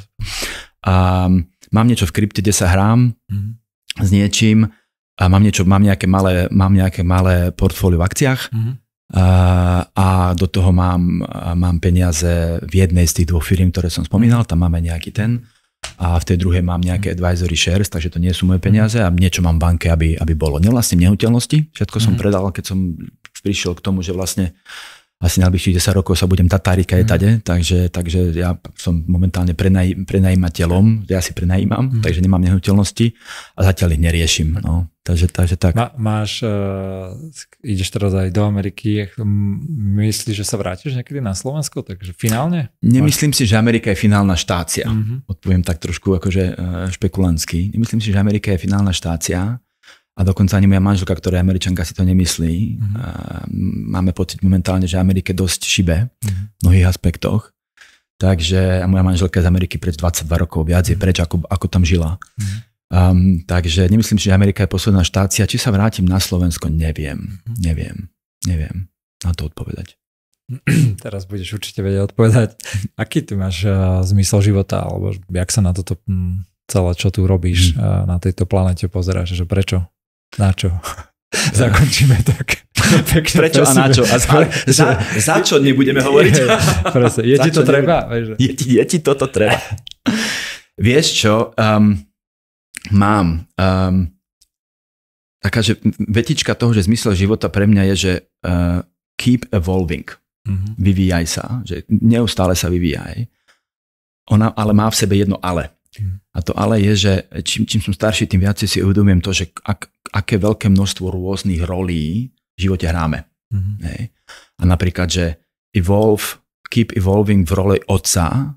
S2: A, mám niečo v krypte, kde sa hrám mm s niečím a mám niečo, mám nejaké malé, mám nejaké malé portfólio v akciách mm a, a do toho mám, mám peniaze v jednej z tých dvoch firm, ktoré som spomínal, tam máme nejaký ten a v tej druhej mám nejaké mhm. advisory shares, takže to nie sú moje mhm. peniaze a niečo mám v banke, aby, aby bolo. Nevlastním nehnuteľnosti, všetko som mm som predal, keď som prišiel k tomu, že vlastne asi najbližších 10 rokov sa budem tatárika mm. tade, takže, takže ja som momentálne prenaj, prenajímateľom, ja si prenajímam, mm. takže nemám nehnuteľnosti a zatiaľ ich neriešim. No. Takže, takže tak. Ma,
S1: máš, uh, ideš teraz aj do Ameriky, eh, myslíš, že sa vrátiš niekedy na Slovensko, takže finálne? Nemyslím si, že Amerika je finálna štácia. Mm-hmm.
S2: Odpoviem tak trošku akože eh, špekulantsky. Nemyslím si, že Amerika je finálna štácia. A dokonca ani moja manželka, ktorá je američanka, si to nemyslí. Uh-huh. A máme pocit momentálne, že Amerike dosť šibe uh-huh. v mnohých aspektoch. Takže a moja manželka je z Ameriky preč 22 rokov, viac je mhm. preč, ako, ako tam žila. Uh-huh. Um, takže nemyslím si, že Amerika je posledná štácia. Či sa vrátim na
S1: Slovensko, neviem. Mhm. Neviem. Neviem na to odpovedať. Teraz budeš určite vedieť odpovedať, aký ty máš uh, zmysel života, alebo jak sa na toto hm, celé, čo tu robíš mm. na tejto planete, pozeráš, že prečo na čo? Zakončíme tak. Pekne, Prečo presne.
S2: a na čo? A za, za, za čo nebudeme hovoriť? Je, presne. Je za ti to treba? Je, je ti toto treba. Vieš čo? Um, mám. Um, taká, že vetička toho, že zmysel života pre mňa je, že uh, keep evolving. Uh-huh. Vyvíjaj sa. Že neustále sa vyvíjaj. Ona ale má v sebe jedno ale. A to ale je, že čím, čím som starší, tým viacej si uvedomujem to, že ak, aké veľké množstvo rôznych rolí v živote hráme. Mm-hmm. Hej. A napríklad, že evolve, keep evolving v role otca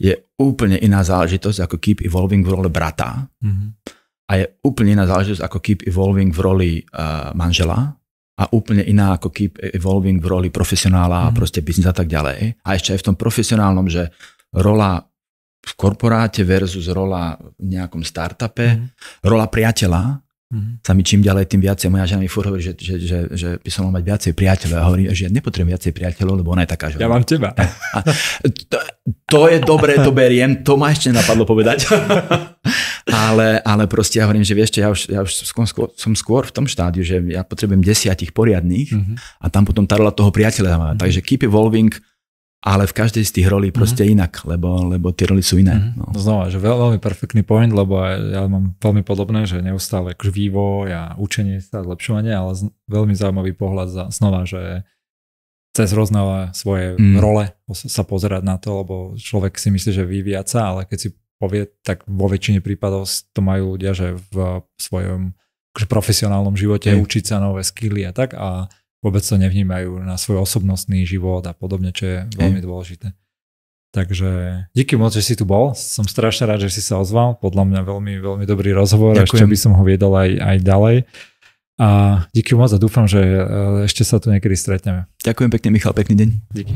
S2: je úplne iná záležitosť ako keep evolving v role brata. Mm-hmm. A je úplne iná záležitosť ako keep evolving v roli uh, manžela a úplne iná ako keep evolving v roli profesionála mm-hmm. a mhm. proste biznis a tak ďalej. A ešte aj v tom profesionálnom, že rola v korporáte versus rola v nejakom startupe, mm-hmm. rola priateľa, Mm-hmm. Sa mi čím ďalej, tým viacej. Moja žena mi furt hovorí, že, že, že, že by som mal mať viacej priateľov. A hovorí, že nepotrebujem viacej priateľov, lebo ona je taká, že... Ja mám teba. A to, to je dobré, to beriem. To ma ešte napadlo povedať. ale, ale proste ja hovorím, že vieš, ja už, ja už som, skôr, som skôr v tom štádiu, že ja potrebujem desiatich poriadných mm-hmm. a tam potom tá rola toho priateľa. Mm-hmm. Takže keep evolving, ale v každej z tých rolí mhm. proste mm-hmm. inak, lebo, lebo tie roly sú iné. Mm-hmm. No.
S1: Znova, že veľ, veľmi perfektný point, lebo ja mám veľmi podobné, že neustále akože vývoj a učenie sa, zlepšovanie, ale z, veľmi zaujímavý pohľad za, znova, že cez rôzne svoje mm. role sa pozerať na to, lebo človek si myslí, že vyvíja sa, ale keď si povie, tak vo väčšine prípadov to majú ľudia, že v svojom akože profesionálnom živote mm. učiť sa nové skily a tak a vôbec to nevnímajú na svoj osobnostný život a podobne, čo je veľmi dôležité. Takže díky moc, že si tu bol. Som strašne rád, že si sa ozval. Podľa mňa veľmi, veľmi dobrý rozhovor. Ďakujem. Ešte by som ho viedol aj, aj ďalej. A díky moc a dúfam, že e, ešte sa tu niekedy stretneme. Ďakujem pekne, Michal. Pekný deň. Díky.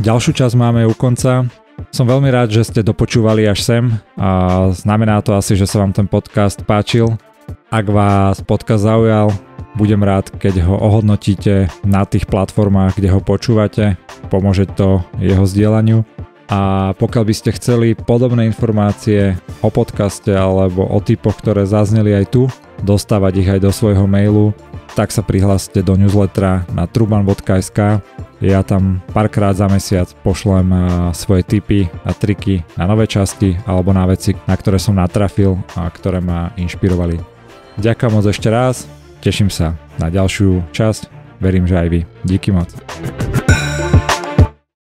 S1: Ďalšiu časť máme u konca. Som veľmi rád, že ste dopočúvali až sem a znamená to asi, že sa vám ten podcast páčil. Ak vás podcast zaujal, budem rád, keď ho ohodnotíte na tých platformách, kde ho počúvate. Pomôže to jeho zdieľaniu. A pokiaľ by ste chceli podobné informácie o podcaste alebo o typoch, ktoré zazneli aj tu, dostávať ich aj do svojho mailu, tak sa prihláste do newslettera na truban.sk. Ja tam párkrát za mesiac pošlem svoje tipy a triky na nové časti alebo na veci, na ktoré som natrafil a ktoré ma inšpirovali. Ďakujem moc ešte raz, teším sa na ďalšiu časť, verím, že aj vy. Díky moc.